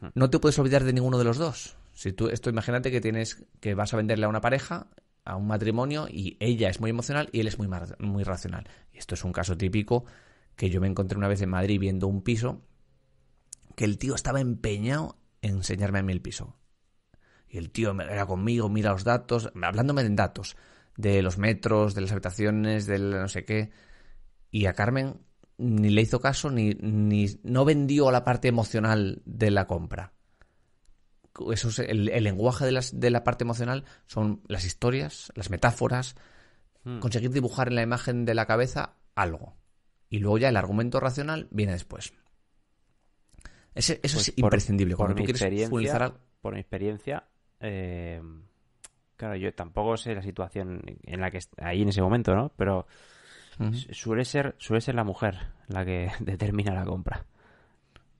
Hmm. No te puedes olvidar de ninguno de los dos. Si tú, esto imagínate que tienes que vas a venderle a una pareja, a un matrimonio y ella es muy emocional y él es muy, muy racional. Y esto es un caso típico que yo me encontré una vez en Madrid viendo un piso que el tío estaba empeñado en enseñarme a mí el piso. Y el tío era conmigo, mira los datos, hablándome de datos de los metros, de las habitaciones, del no sé qué. Y a Carmen ni le hizo caso, ni, ni no vendió la parte emocional de la compra. Eso es el, lenguaje de, de la parte emocional son las historias, las metáforas, hmm. conseguir dibujar en la imagen de la cabeza algo. Y luego ya el argumento racional viene después. eso es pues imprescindible. Por experiencia, Claro, yo tampoco sé la situación en la que está ahí en ese momento, ¿no? Pero suele, ser, suele ser la mujer la que determina la compra.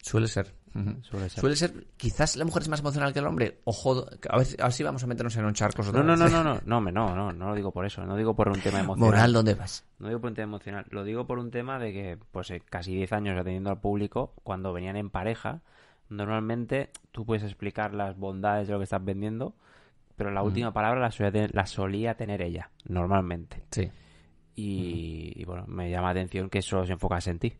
Suele ser. suele ser. Quizás la mujer es más emocional que el hombre. Ojo, a ver, a si vamos a meternos en un charco. No, no, no, no, no, no, no, no, no, lo digo por eso. No digo por un tema emocional. Moral, ¿dónde vas? No digo por un tema emocional. Lo digo por un tema de que, pues, eh, casi 10 años atendiendo al público, cuando venían en pareja, normalmente tú puedes explicar las bondades de lo que estás vendiendo pero la última palabra la, solía, tener ella, normalmente. Sí. Y, bueno, me llama la atención que eso se enfocase en ti.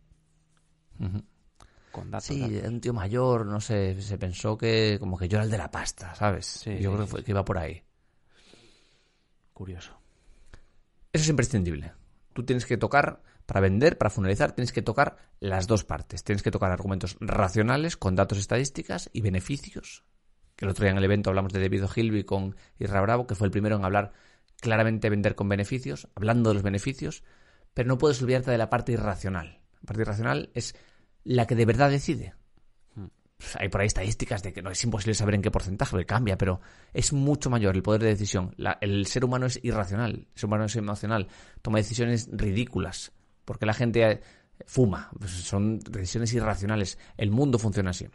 Con datos, sí, un tío mayor, no sé, se pensó que como que yo era el de la pasta, ¿sabes? yo creo que, que iba por ahí. Curioso. Eso es imprescindible. Tú tienes que tocar, para vender, para finalizar, tienes que tocar las dos partes. Tienes que tocar argumentos racionales con datos estadísticas y beneficios el otro día en el evento hablamos de David O'Hilby con Isra Bravo, que fue el primero en hablar claramente vender con beneficios, hablando de los beneficios, pero no puedes olvidarte de la parte irracional. La parte irracional es la que de verdad decide. Hmm. Pues hay por ahí estadísticas de que no es imposible saber en qué porcentaje, porque cambia, pero es mucho mayor el poder de decisión. el ser humano es irracional, el ser humano es emocional, toma decisiones ridículas, porque la gente eh, fuma, pues son decisiones irracionales. El mundo funciona así.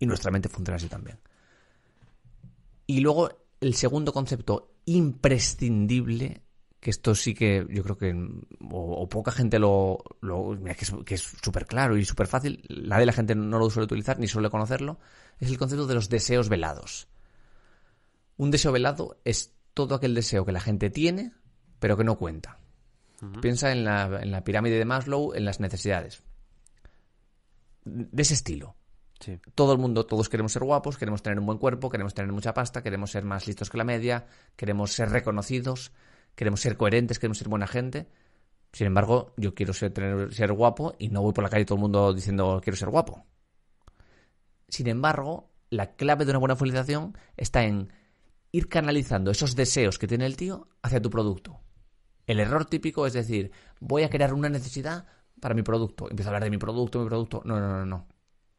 Y nuestra mente funciona así también. Y luego el segundo concepto imprescindible, que esto sí que yo creo que o, poca gente lo, que es súper claro y súper fácil, la de la gente no lo suele utilizar ni suele conocerlo, es el concepto de los deseos velados. Un deseo velado es todo aquel deseo que la gente tiene, pero que no cuenta. Piensa en la, en la pirámide de Maslow, en las necesidades. De ese estilo. Todo el mundo, todos queremos ser guapos, queremos tener un buen cuerpo, queremos tener mucha pasta, queremos ser más listos que la media, queremos ser reconocidos, queremos ser coherentes, queremos ser buena gente. Sin embargo, yo quiero ser, ser guapo y no voy por la calle todo el mundo diciendo quiero ser guapo. Sin embargo, la clave de una buena fidelización está en ir canalizando esos deseos que tiene el tío hacia tu producto. El error típico es decir, voy a crear una necesidad para mi producto. Empiezo a hablar de mi producto, mi producto. No, no, no, no.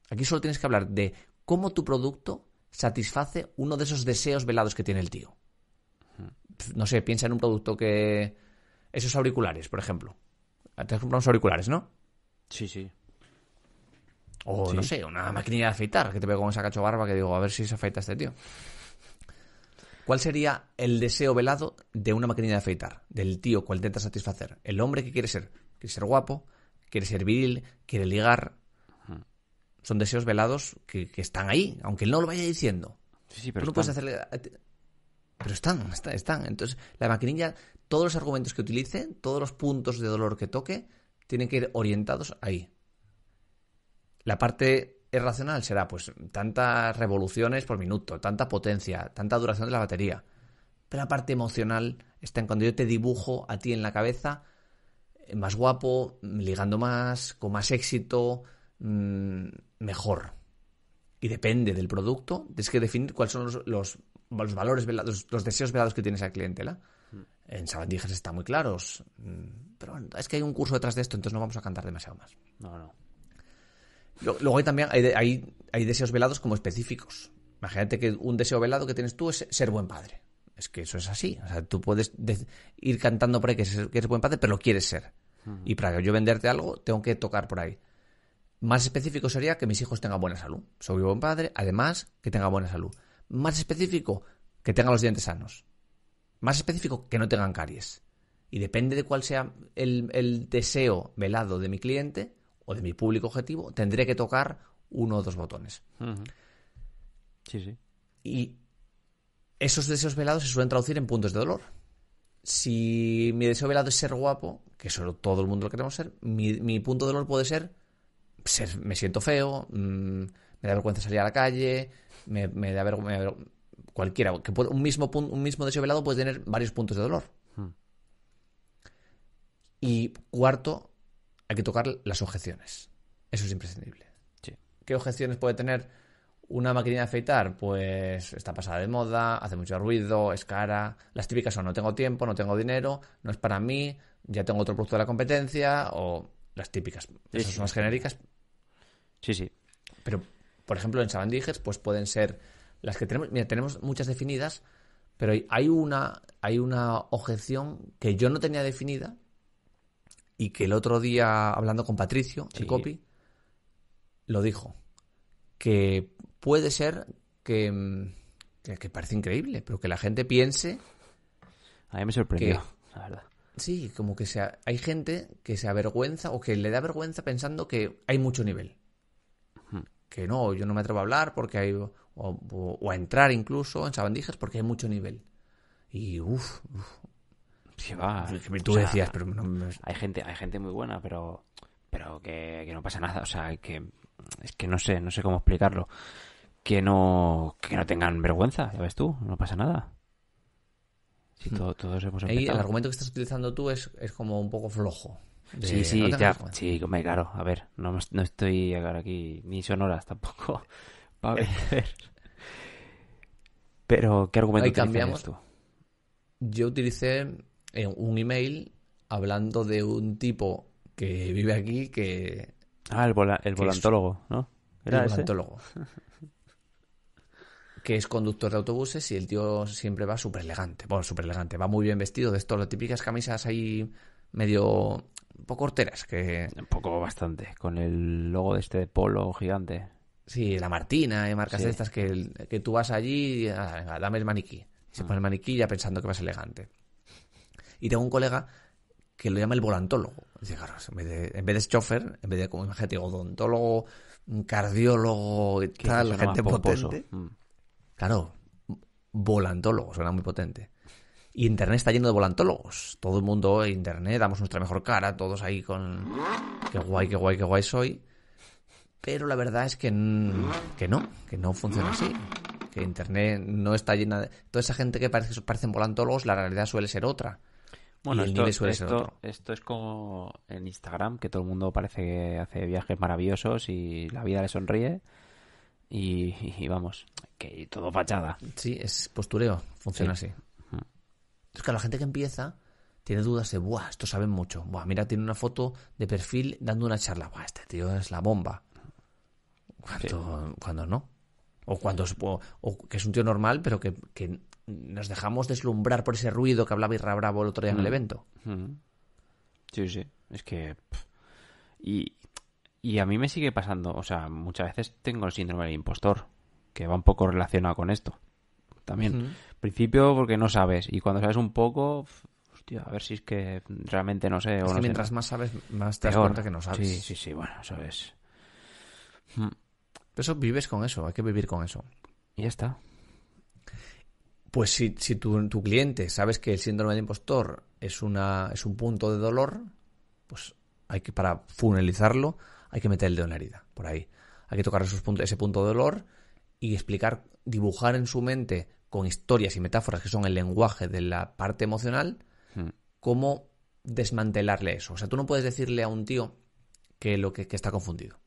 Aquí solo tienes que hablar de cómo tu producto satisface uno de esos deseos velados que tiene el tío. Hmm. No sé, piensa en un producto que... Esos auriculares, por ejemplo. Te has comprado unos auriculares, ¿no? Sí, sí. O, no sé, una maquinilla de afeitar, que te ve con esa cacho barba que digo, a ver si se afeita este tío. ¿Cuál sería el deseo velado de una maquinilla de afeitar? Del tío cual intenta satisfacer. El hombre que quiere ser. Quiere ser guapo, quiere ser viril, quiere ligar, son deseos velados que, están ahí, aunque él no lo vaya diciendo. Sí, sí, pero están. puedes Pero están, están, Entonces, la maquinilla, todos los argumentos que utilice, todos los puntos de dolor que toque, tienen que ir orientados ahí. La parte irracional será, pues, tantas revoluciones por minuto, tanta potencia, tanta duración de la batería. Pero la parte emocional está en cuando yo te dibujo a ti en la cabeza eh, más guapo, ligando más, con más éxito, mm, mejor. Y depende del producto, tienes que definir cuáles son los, valores, velados, los, deseos velados que tienes esa clientela. Mm. En Sabandijas está muy claros, mm, pero es que hay un curso detrás de esto, entonces no vamos a cantar demasiado más. No, no. Luego hay también hay, hay, deseos velados como específicos. Imagínate que un deseo velado que tienes tú es ser buen padre. Es que eso es así. tú puedes ir cantando por ahí que eres, buen padre, pero lo quieres ser. Mm. Y para yo venderte algo, tengo que tocar por ahí. Más específico sería que mis hijos tengan buena salud. Soy buen padre, además que tenga buena salud. Más específico, que tengan los dientes sanos. Más específico, que no tengan caries. Y depende de cuál sea el, deseo velado de mi cliente o de mi público objetivo, tendré que tocar uno o dos botones. Sí, sí. Y esos deseos velados se suelen traducir en puntos de dolor. Si mi deseo velado es ser guapo, que solo todo el mundo lo queremos ser, mi, mi punto de dolor puede ser me siento feo, mm, me da vergüenza salir a la calle, me, da vergüenza... Cualquiera, que un, mismo, un mismo deseo velado puede tener varios puntos de dolor. Hmm. Y cuarto, hay que tocar las objeciones. Eso es imprescindible. ¿Qué objeciones puede tener una maquinilla de afeitar? Pues está pasada de moda, hace mucho ruido, es cara. Las típicas son no tengo tiempo, no tengo dinero, no es para mí, ya tengo otro producto de la competencia o las típicas. Esas son las genéricas, Sí, sí. Pero, por ejemplo, en Sabandijes, pues pueden ser las que tenemos. Mira, tenemos muchas definidas, pero hay una, hay una objeción que yo no tenía definida y que el otro día, hablando con Patricio, el copy, lo dijo. Que puede ser que, que, parece increíble, pero que la gente piense. A mí me sorprendió, la verdad. Sí, como que sea, hay gente que se avergüenza o que le da vergüenza pensando que hay mucho nivel que no, yo no me atrevo a hablar porque hay, o, a entrar incluso en sabandijas porque hay mucho nivel. Y uff, Tú decías, pero hay gente, hay gente muy buena, pero, pero que, no pasa nada, o sea, que es que no sé, no sé cómo explicarlo, que no, no tengan vergüenza, ya ves tú, no pasa nada. Hmm. todos hemos Y el argumento que estás utilizando tú es, es como un poco flojo. Sí, sí, ya, sí, claro, a ver, no, no estoy aquí ni sonoras tampoco Pero, ¿qué argumento tú? Yo utilicé eh, un email hablando de un tipo que vive aquí que... Ah, el, volantólogo, ¿no? el volantólogo. que es conductor de autobuses y el tío siempre va súper elegante. Bueno, súper elegante. Va muy bien vestido, de esto, las típicas camisas ahí medio un poco horteras. Que... Un poco bastante, con el logo de este polo gigante. Sí, la Martina, hay marcas de estas que, tú vas allí ah, dame el maniquí. Se pone el ah. maniquí ya pensando que vas elegante. Y tengo un colega que lo llama el volantólogo. en vez de, chofer, en vez de, como imagínate, odontólogo, cardiólogo tal, gente potente. Mm. Claro, volantólogo, suena muy potente. Y Internet está lleno de volantólogos. Todo el mundo Internet, damos nuestra mejor cara, todos ahí con... Qué guay, qué guay, qué guay soy. Pero la verdad es que, que no, que no funciona así. Que Internet no está llena de... Toda esa gente que parece que parecen volantólogos, la realidad suele ser otra. Bueno, esto, esto, esto, es como en Instagram, que todo el mundo parece que hace viajes maravillosos y la vida le sonríe. Y, vamos, que todo fachada. Sí, es postureo, funciona así. Es la gente que empieza tiene dudas de, ¡buah! Esto saben mucho. ¡buah! Mira, tiene una foto de perfil dando una charla. ¡buah! Este tío es la bomba. Cuando, no. O cuando es, o, que es un tío normal, pero que, nos dejamos deslumbrar por ese ruido que hablaba y Bravo el otro día en el evento. Sí, sí. Es que. Y, y a mí me sigue pasando, o sea, muchas veces tengo el síndrome del impostor, que va un poco relacionado con esto también principio porque no sabes y cuando sabes un poco, a ver si es que realmente no sé. mientras más sabes, más te das cuenta que no sabes. Sí, sí, sí, bueno, sabes. Mm. Pero eso vives con eso, hay que vivir con eso. Y ya está. Pues si, si tu, tu cliente sabes que el síndrome del impostor es, una, es un punto de dolor, pues hay que, para funelizarlo, hay que meter el dedo en herida, por ahí. Hay que tocar ese punto de dolor y explicar, dibujar en su mente con historias y metáforas que son el lenguaje de la parte emocional, hmm. cómo desmantelarle eso. O sea, tú no puedes decirle a un tío que lo que, está confundido.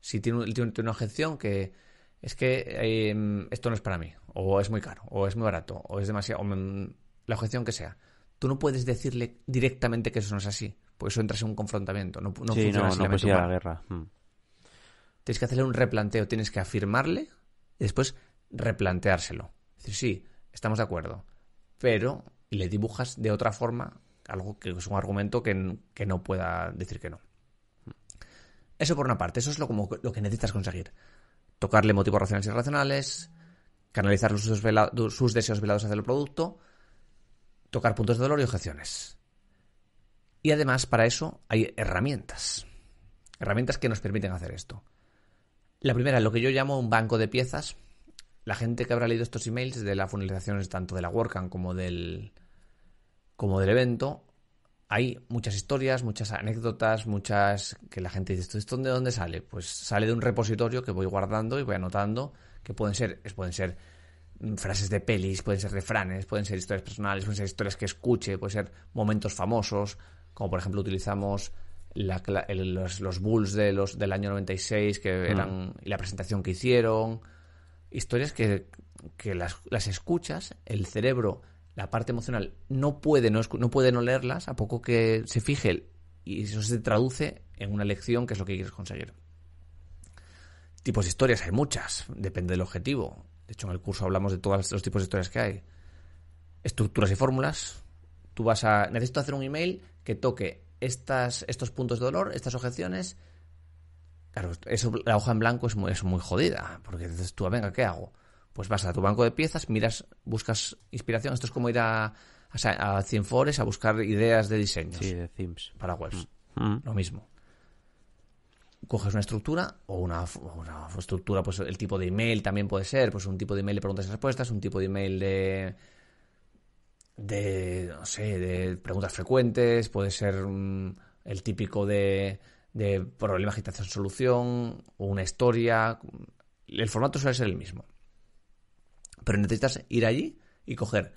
Si tiene, una objeción que es que em, esto no es para mí, o es muy caro, o es muy barato, o es demasiado, o la objeción que sea. Tú no puedes decirle directamente que eso no es así, porque eso entras en un confrontamiento, no, no funciona así la, guerra. Hmm. Tienes que hacerle un replanteo, tienes que afirmarle y después replanteárselo. Es decir, sí, estamos de acuerdo, pero le dibujas de otra forma algo que es un argumento que, no pueda decir que no. Eso por una parte, eso es lo, como, lo que necesitas conseguir. Tocarle motivos racionales y irracionales, canalizar sus, sus deseos velados hacia el producto, tocar puntos de dolor y objeciones. Y además para eso hay herramientas. Herramientas que nos permiten hacer esto. La primera, lo que yo llamo un banco de piezas, la gente que habrá leído estos emails de las finalizaciones tanto de la WordCamp como del, como del evento, hay muchas historias, muchas anécdotas, muchas que la gente dice, ¿esto de dónde sale? Pues sale de un repositorio que voy guardando y voy anotando, que pueden ser, pueden ser mm, frases de pelis, pueden ser refranes, pueden ser historias personales, pueden ser historias que escuche, pueden ser momentos famosos, como por ejemplo utilizamos los, bulls de los, del año 96 que eran, y la presentación que hicieron, historias que, las, las, escuchas, el cerebro, la parte emocional, no puede no, puede no leerlas a poco que se fije y eso se traduce en una lección que es lo que quieres conseguir. Tipos de historias hay muchas, depende del objetivo. De hecho, en el curso hablamos de todos los tipos de historias que hay. Estructuras y fórmulas. Tú vas a... Necesito hacer un email que toque estas, estos puntos de dolor, estas objeciones Claro, eso, la hoja en blanco es muy, es muy jodida, porque entonces tú, ah, venga, ¿qué hago? Pues vas a tu banco de piezas, miras, buscas inspiración. Esto es como ir a, a, a a buscar ideas de diseño Sí, de Para webs. Mm. Mm. Lo mismo. Coges una estructura o una, estructura, pues el tipo de email también puede ser, pues un tipo de email de preguntas y respuestas, un tipo de email de de no sé, de preguntas frecuentes, puede ser mm, el típico de de problemas agitación solución, o una historia. El formato suele ser el mismo. Pero necesitas ir allí y coger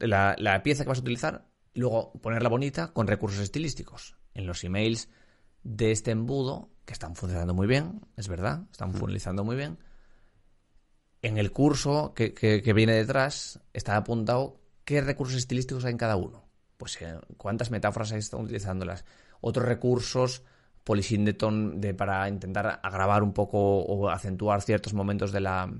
la, pieza que vas a utilizar, y luego ponerla bonita con recursos estilísticos. En los emails de este embudo, que están funcionando muy bien, es verdad, están mm. funcionando muy bien. En el curso que, que viene detrás está apuntado qué recursos estilísticos hay en cada uno. Pues eh, cuántas metáforas están utilizándolas, otros recursos, polisindeton de, para intentar agravar un poco o acentuar ciertos momentos de la,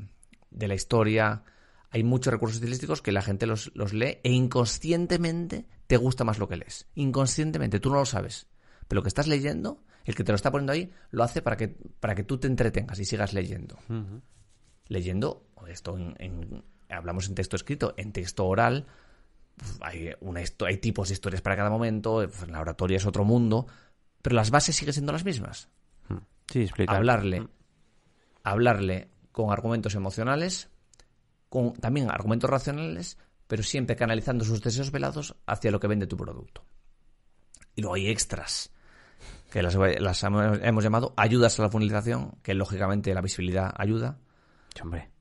de la historia. Hay muchos recursos estilísticos que la gente los, los lee e inconscientemente te gusta más lo que lees. Inconscientemente, tú no lo sabes. Pero lo que estás leyendo, el que te lo está poniendo ahí, lo hace para que, para que tú te entretengas y sigas leyendo. Leyendo, pues, esto hablamos en texto escrito, en texto oral, hay, una hay tipos de historias para cada momento, eh, la oratoria es otro mundo, pero las bases siguen siendo las mismas. Hmm. Sí, Hablarle, hmm. hablarle con argumentos emocionales, con también argumentos racionales, pero siempre canalizando sus deseos velados hacia lo que vende tu producto. Y luego hay extras, que las, hemos llamado ayudas a la funilización, que lógicamente la visibilidad ayuda. Hombre.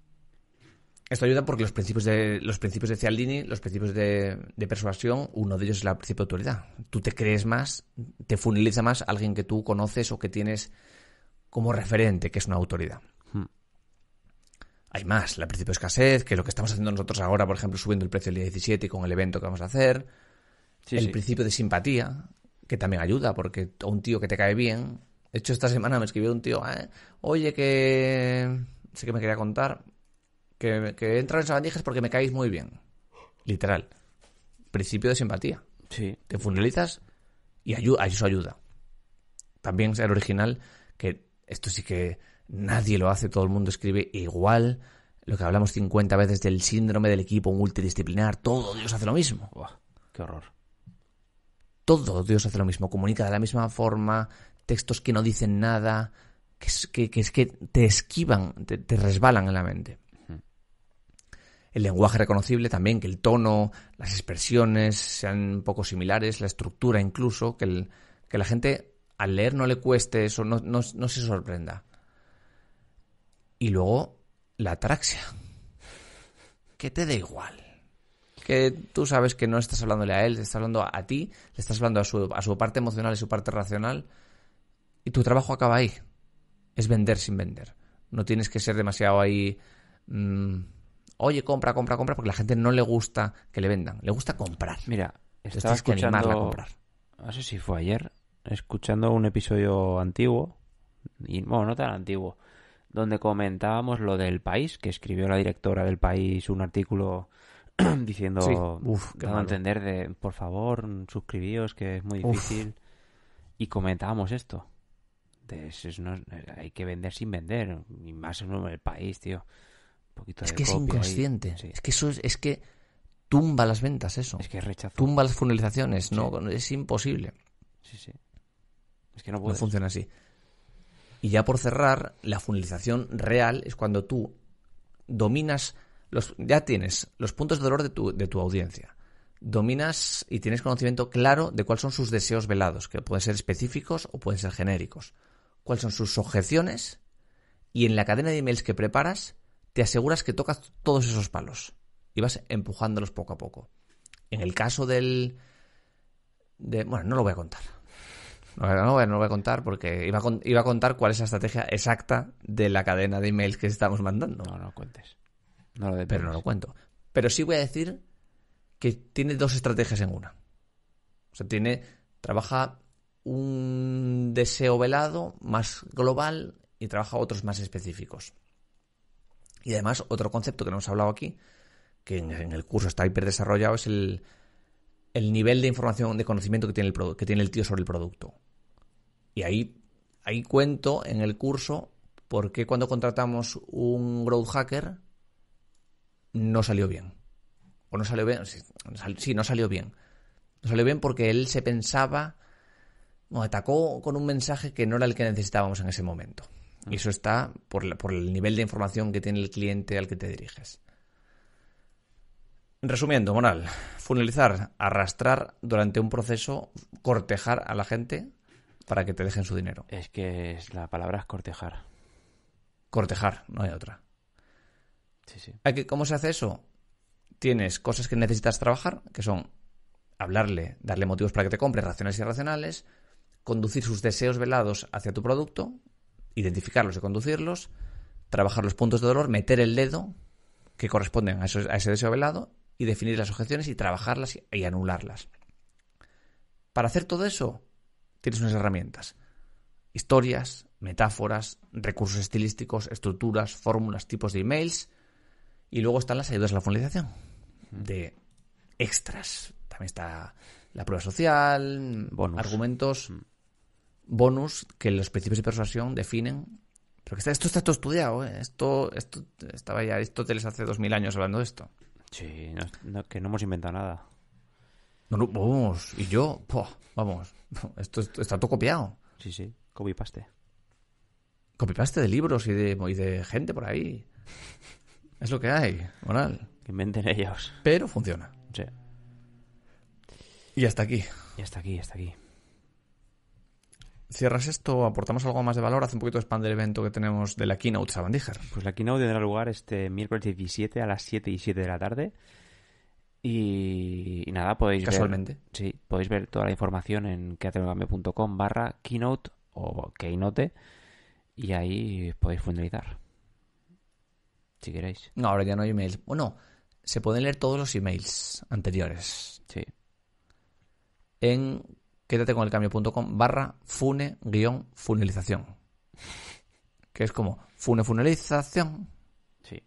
Esto ayuda porque los principios de, los principios de Cialdini, los principios de, persuasión, uno de ellos es la principio de autoridad. Tú te crees más, te funiliza más alguien que tú conoces o que tienes como referente, que es una autoridad. Hmm. Hay más, el principio de escasez, que es lo que estamos haciendo nosotros ahora, por ejemplo, subiendo el precio del día 17 con el evento que vamos a hacer. el principio de simpatía, que también ayuda, porque un tío que te cae bien. De hecho, esta semana me escribió un tío, ah, oye, que sé que me quería contar, que, que esas en sabandijas porque me caéis muy bien. Literal. Principio de simpatía. Sí. Te funeralizas y eso ayuda. También ser original, que esto sí que nadie lo hace, todo el mundo escribe igual. Lo que hablamos 50 veces del síndrome del equipo multidisciplinar, todo Dios hace lo mismo. ¡Qué horror! Todo Dios hace lo mismo, comunica de la misma forma, textos que no dicen nada, que es que, te esquivan, te resbalan en la mente el lenguaje reconocible también, que el tono, las expresiones sean un poco similares, la estructura incluso, que, que la gente al leer no le cueste eso, no, se sorprenda. Y luego la traxia Que te da igual. Que tú sabes que no estás hablándole a él, le estás hablando a ti, le estás hablando a su, a su parte emocional y su parte racional. Y tu trabajo acaba ahí. Es vender sin vender. No tienes que ser demasiado ahí. Mm, oye, compra, compra, compra, porque la gente no le gusta que le vendan, le gusta comprar. Mira, estaba escuchando... comprar. No sé si fue ayer, escuchando un episodio antiguo, y, bueno, no tan antiguo, donde comentábamos lo del país, que escribió la directora del país un artículo diciendo, a entender de, por favor, suscribíos, que es muy difícil. Y comentábamos esto. no, hay que vender sin vender, y más en el país, tío es que es inconsciente. Es que eso es, que tumba las ventas eso. Es que rechaza. Tumba las funilizaciones, no, es imposible. Es que no puede. funciona así. Y ya por cerrar, la funeralización real es cuando tú dominas los, ya tienes los puntos de dolor de tu, de tu audiencia. Dominas y tienes conocimiento claro de cuáles son sus deseos velados, que pueden ser específicos o pueden ser genéricos. Cuáles son sus objeciones y en la cadena de emails que preparas, te aseguras que tocas todos esos palos y vas empujándolos poco a poco. En el caso del... De, bueno, no lo voy a contar. No, lo voy a contar porque iba a, iba a, contar cuál es la estrategia exacta de la cadena de emails que estamos mandando. No, no lo cuentes. No lo Pero no lo cuento. Pero sí voy a decir que tiene dos estrategias en una. O sea, tiene, trabaja un deseo velado más global y trabaja otros más específicos. Y además, otro concepto que no hemos hablado aquí, que en, el curso está hiperdesarrollado, es el, nivel de información, de conocimiento que tiene, el que tiene el tío sobre el producto. Y ahí, ahí cuento en el curso por qué cuando contratamos un growth hacker no salió bien. O no salió bien, sí, no salió bien. No salió bien porque él se pensaba, O atacó con un mensaje que no era el que necesitábamos en ese momento. Y eso está por, el nivel de información que tiene el cliente al que te diriges. Resumiendo, moral, funilizar, arrastrar durante un proceso, cortejar a la gente para que te dejen su dinero. Es que es, la palabra es cortejar. Cortejar, no hay otra. Sí, sí. ¿Cómo se hace eso? Tienes cosas que necesitas trabajar, que son hablarle, darle motivos para que te compre, racionales y irracionales, conducir sus deseos velados hacia tu producto, identificarlos y conducirlos, trabajar los puntos de dolor, meter el dedo que corresponden a, ese deseo velado y definir las objeciones y trabajarlas y, anularlas. Para hacer todo eso, tienes unas herramientas. Historias, metáforas, recursos estilísticos, estructuras, fórmulas, tipos de emails. Y luego están las ayudas a la formalización de extras. También está la prueba social, argumentos, mm bonus que los principios de persuasión definen. Pero esto está todo estudiado, ¿eh? esto, esto estaba ya Aristóteles hace 2000 años hablando de esto. Sí, que no hemos inventado nada. No, no vamos, y yo, vamos, esto, está todo copiado. Sí, sí, copiaste paste de libros y de, de gente por ahí. Es lo que hay, moral. Que inventen ellos. Pero funciona. Y hasta aquí. Y hasta aquí, hasta aquí cierras esto, aportamos algo más de valor, hace un poquito spam del evento que tenemos de la Keynote sabandijer. Pues la Keynote tendrá lugar este miércoles 17 a las 7 y 7 de la tarde. Y, nada, podéis Casualmente. Sí, podéis ver toda la información en creativecambio.com barra keynote o keynote y ahí podéis finalizar. Si queréis. No, ahora ya no hay emails. Bueno, se pueden leer todos los emails anteriores. Sí. En quédate con el cambio.com barra fune-funelización. guión Que es como fune-funelización. Sí.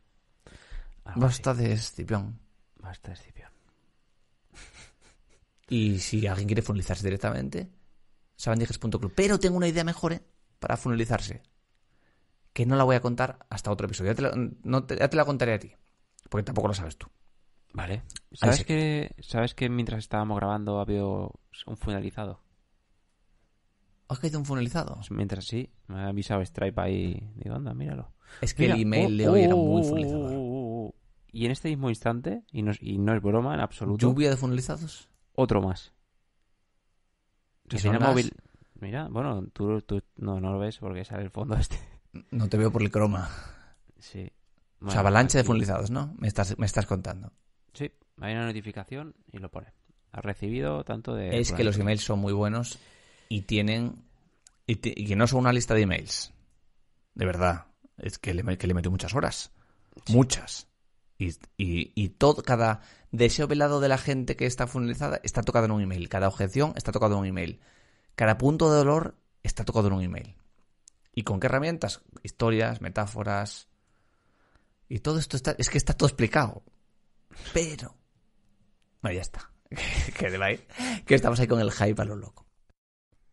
Basta de Escipión. Basta de Escipión. y si alguien quiere funelizarse directamente, sabandijes.club. Pero tengo una idea mejor ¿eh? para funelizarse. Que no la voy a contar hasta otro episodio. Ya te la, la contaré a ti. Porque tampoco lo sabes tú. Vale. ¿Sabes que, ¿Sabes que mientras estábamos grabando ha habido un funalizado? ¿Has caído un finalizado? Mientras sí, me ha avisado Stripe ahí. Digo, anda, míralo. Es que el email uh, de hoy era muy uh, uh, finalizado. y en este mismo instante, y no, y es broma en absoluto. ¿Lluvia de funalizados? Otro más. móvil. Mira, bueno, tú, no, lo ves porque sale el fondo este. No te veo por el croma. Sí. o sea, avalancha de finalizados, ¿no? estás, me estás contando. Sí, hay una notificación y lo pone. Ha recibido tanto de... Es que los emails son muy buenos y tienen... Y, que no son una lista de emails. De verdad. Es que le, que muchas horas. Muchas. Y, y, y, todo, cada deseo velado de la gente que está finalizada está tocado en un email. Cada objeción está tocado en un email. Cada punto de dolor está tocado en un email. ¿Y con qué herramientas? Historias, metáforas. Y todo esto está. Es que está todo explicado. Pero. no ya está. que Que estamos ahí con el hype a lo loco.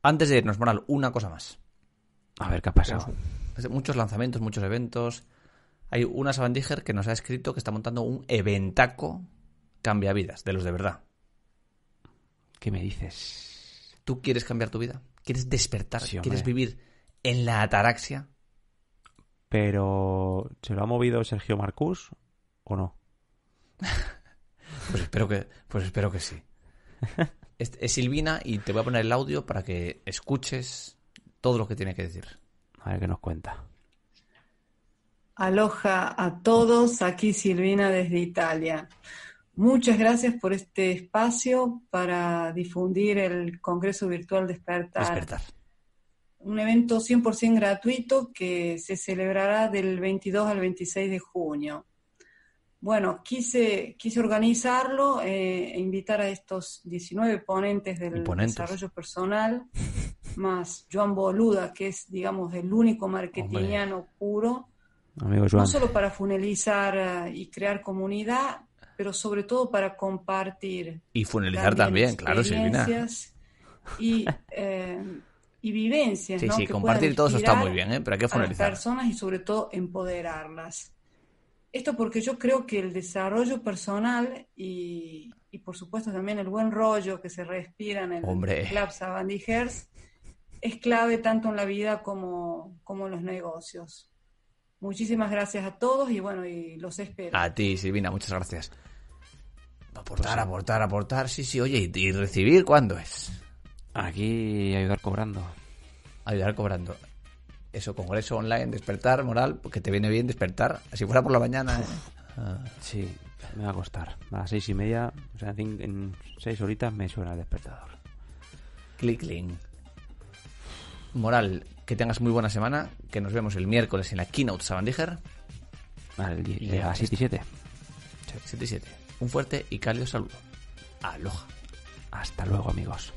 Antes de irnos, Moral, una cosa más. A ver qué ha pasado. Pues, muchos lanzamientos, muchos eventos. Hay una Savandiger que nos ha escrito que está montando un eventaco cambia vidas, de los de verdad. ¿Qué me dices? ¿Tú quieres cambiar tu vida? ¿Quieres despertar? ¿Quieres vivir en la ataraxia? Pero, ¿se lo ha movido Sergio Marcus o no? Pues espero que, pues espero que sí. Este, es, Silvina y te voy a poner el audio para que escuches todo lo que tiene que decir. A ver qué nos cuenta. Aloja a todos, aquí Silvina desde Italia. Muchas gracias por este espacio para difundir el Congreso Virtual de Despertar. Un evento 100% gratuito que se celebrará del 22 al 26 de junio bueno, quise, quise organizarlo eh, e invitar a estos 19 ponentes del desarrollo personal, más Joan Boluda, que es, digamos, el único marketingiano puro. Amigo Joan. No solo para funelizar eh, y crear comunidad, pero sobre todo para compartir. Y funelizar también, claro, Silvina. Y, eh, y vivencias. Sí, sí, compartir todo eso está muy bien, ¿eh? pero hay que funelizar. A las personas y sobre todo empoderarlas. Esto porque yo creo que el desarrollo personal y, por supuesto también el buen rollo que se respira en el Hombre. Club es clave tanto en la vida como, como en los negocios. Muchísimas gracias a todos y bueno, y los espero. A ti, Silvina, muchas gracias. Aportar, aportar, aportar, sí, sí, oye, ¿y recibir cuándo es? Aquí ayudar cobrando. Ayudar cobrando eso, congreso online, despertar, moral, porque te viene bien despertar, si fuera por la mañana. ¿eh? Ah. sí, me va a costar. A las seis y media, o sea, en seis horitas me suena el despertador. link. Moral, que tengas muy buena semana, que nos vemos el miércoles en la Keynote Sabandiger. Vale, eh, a y 7. Un fuerte y cálido saludo. Aloha. Hasta luego, amigos.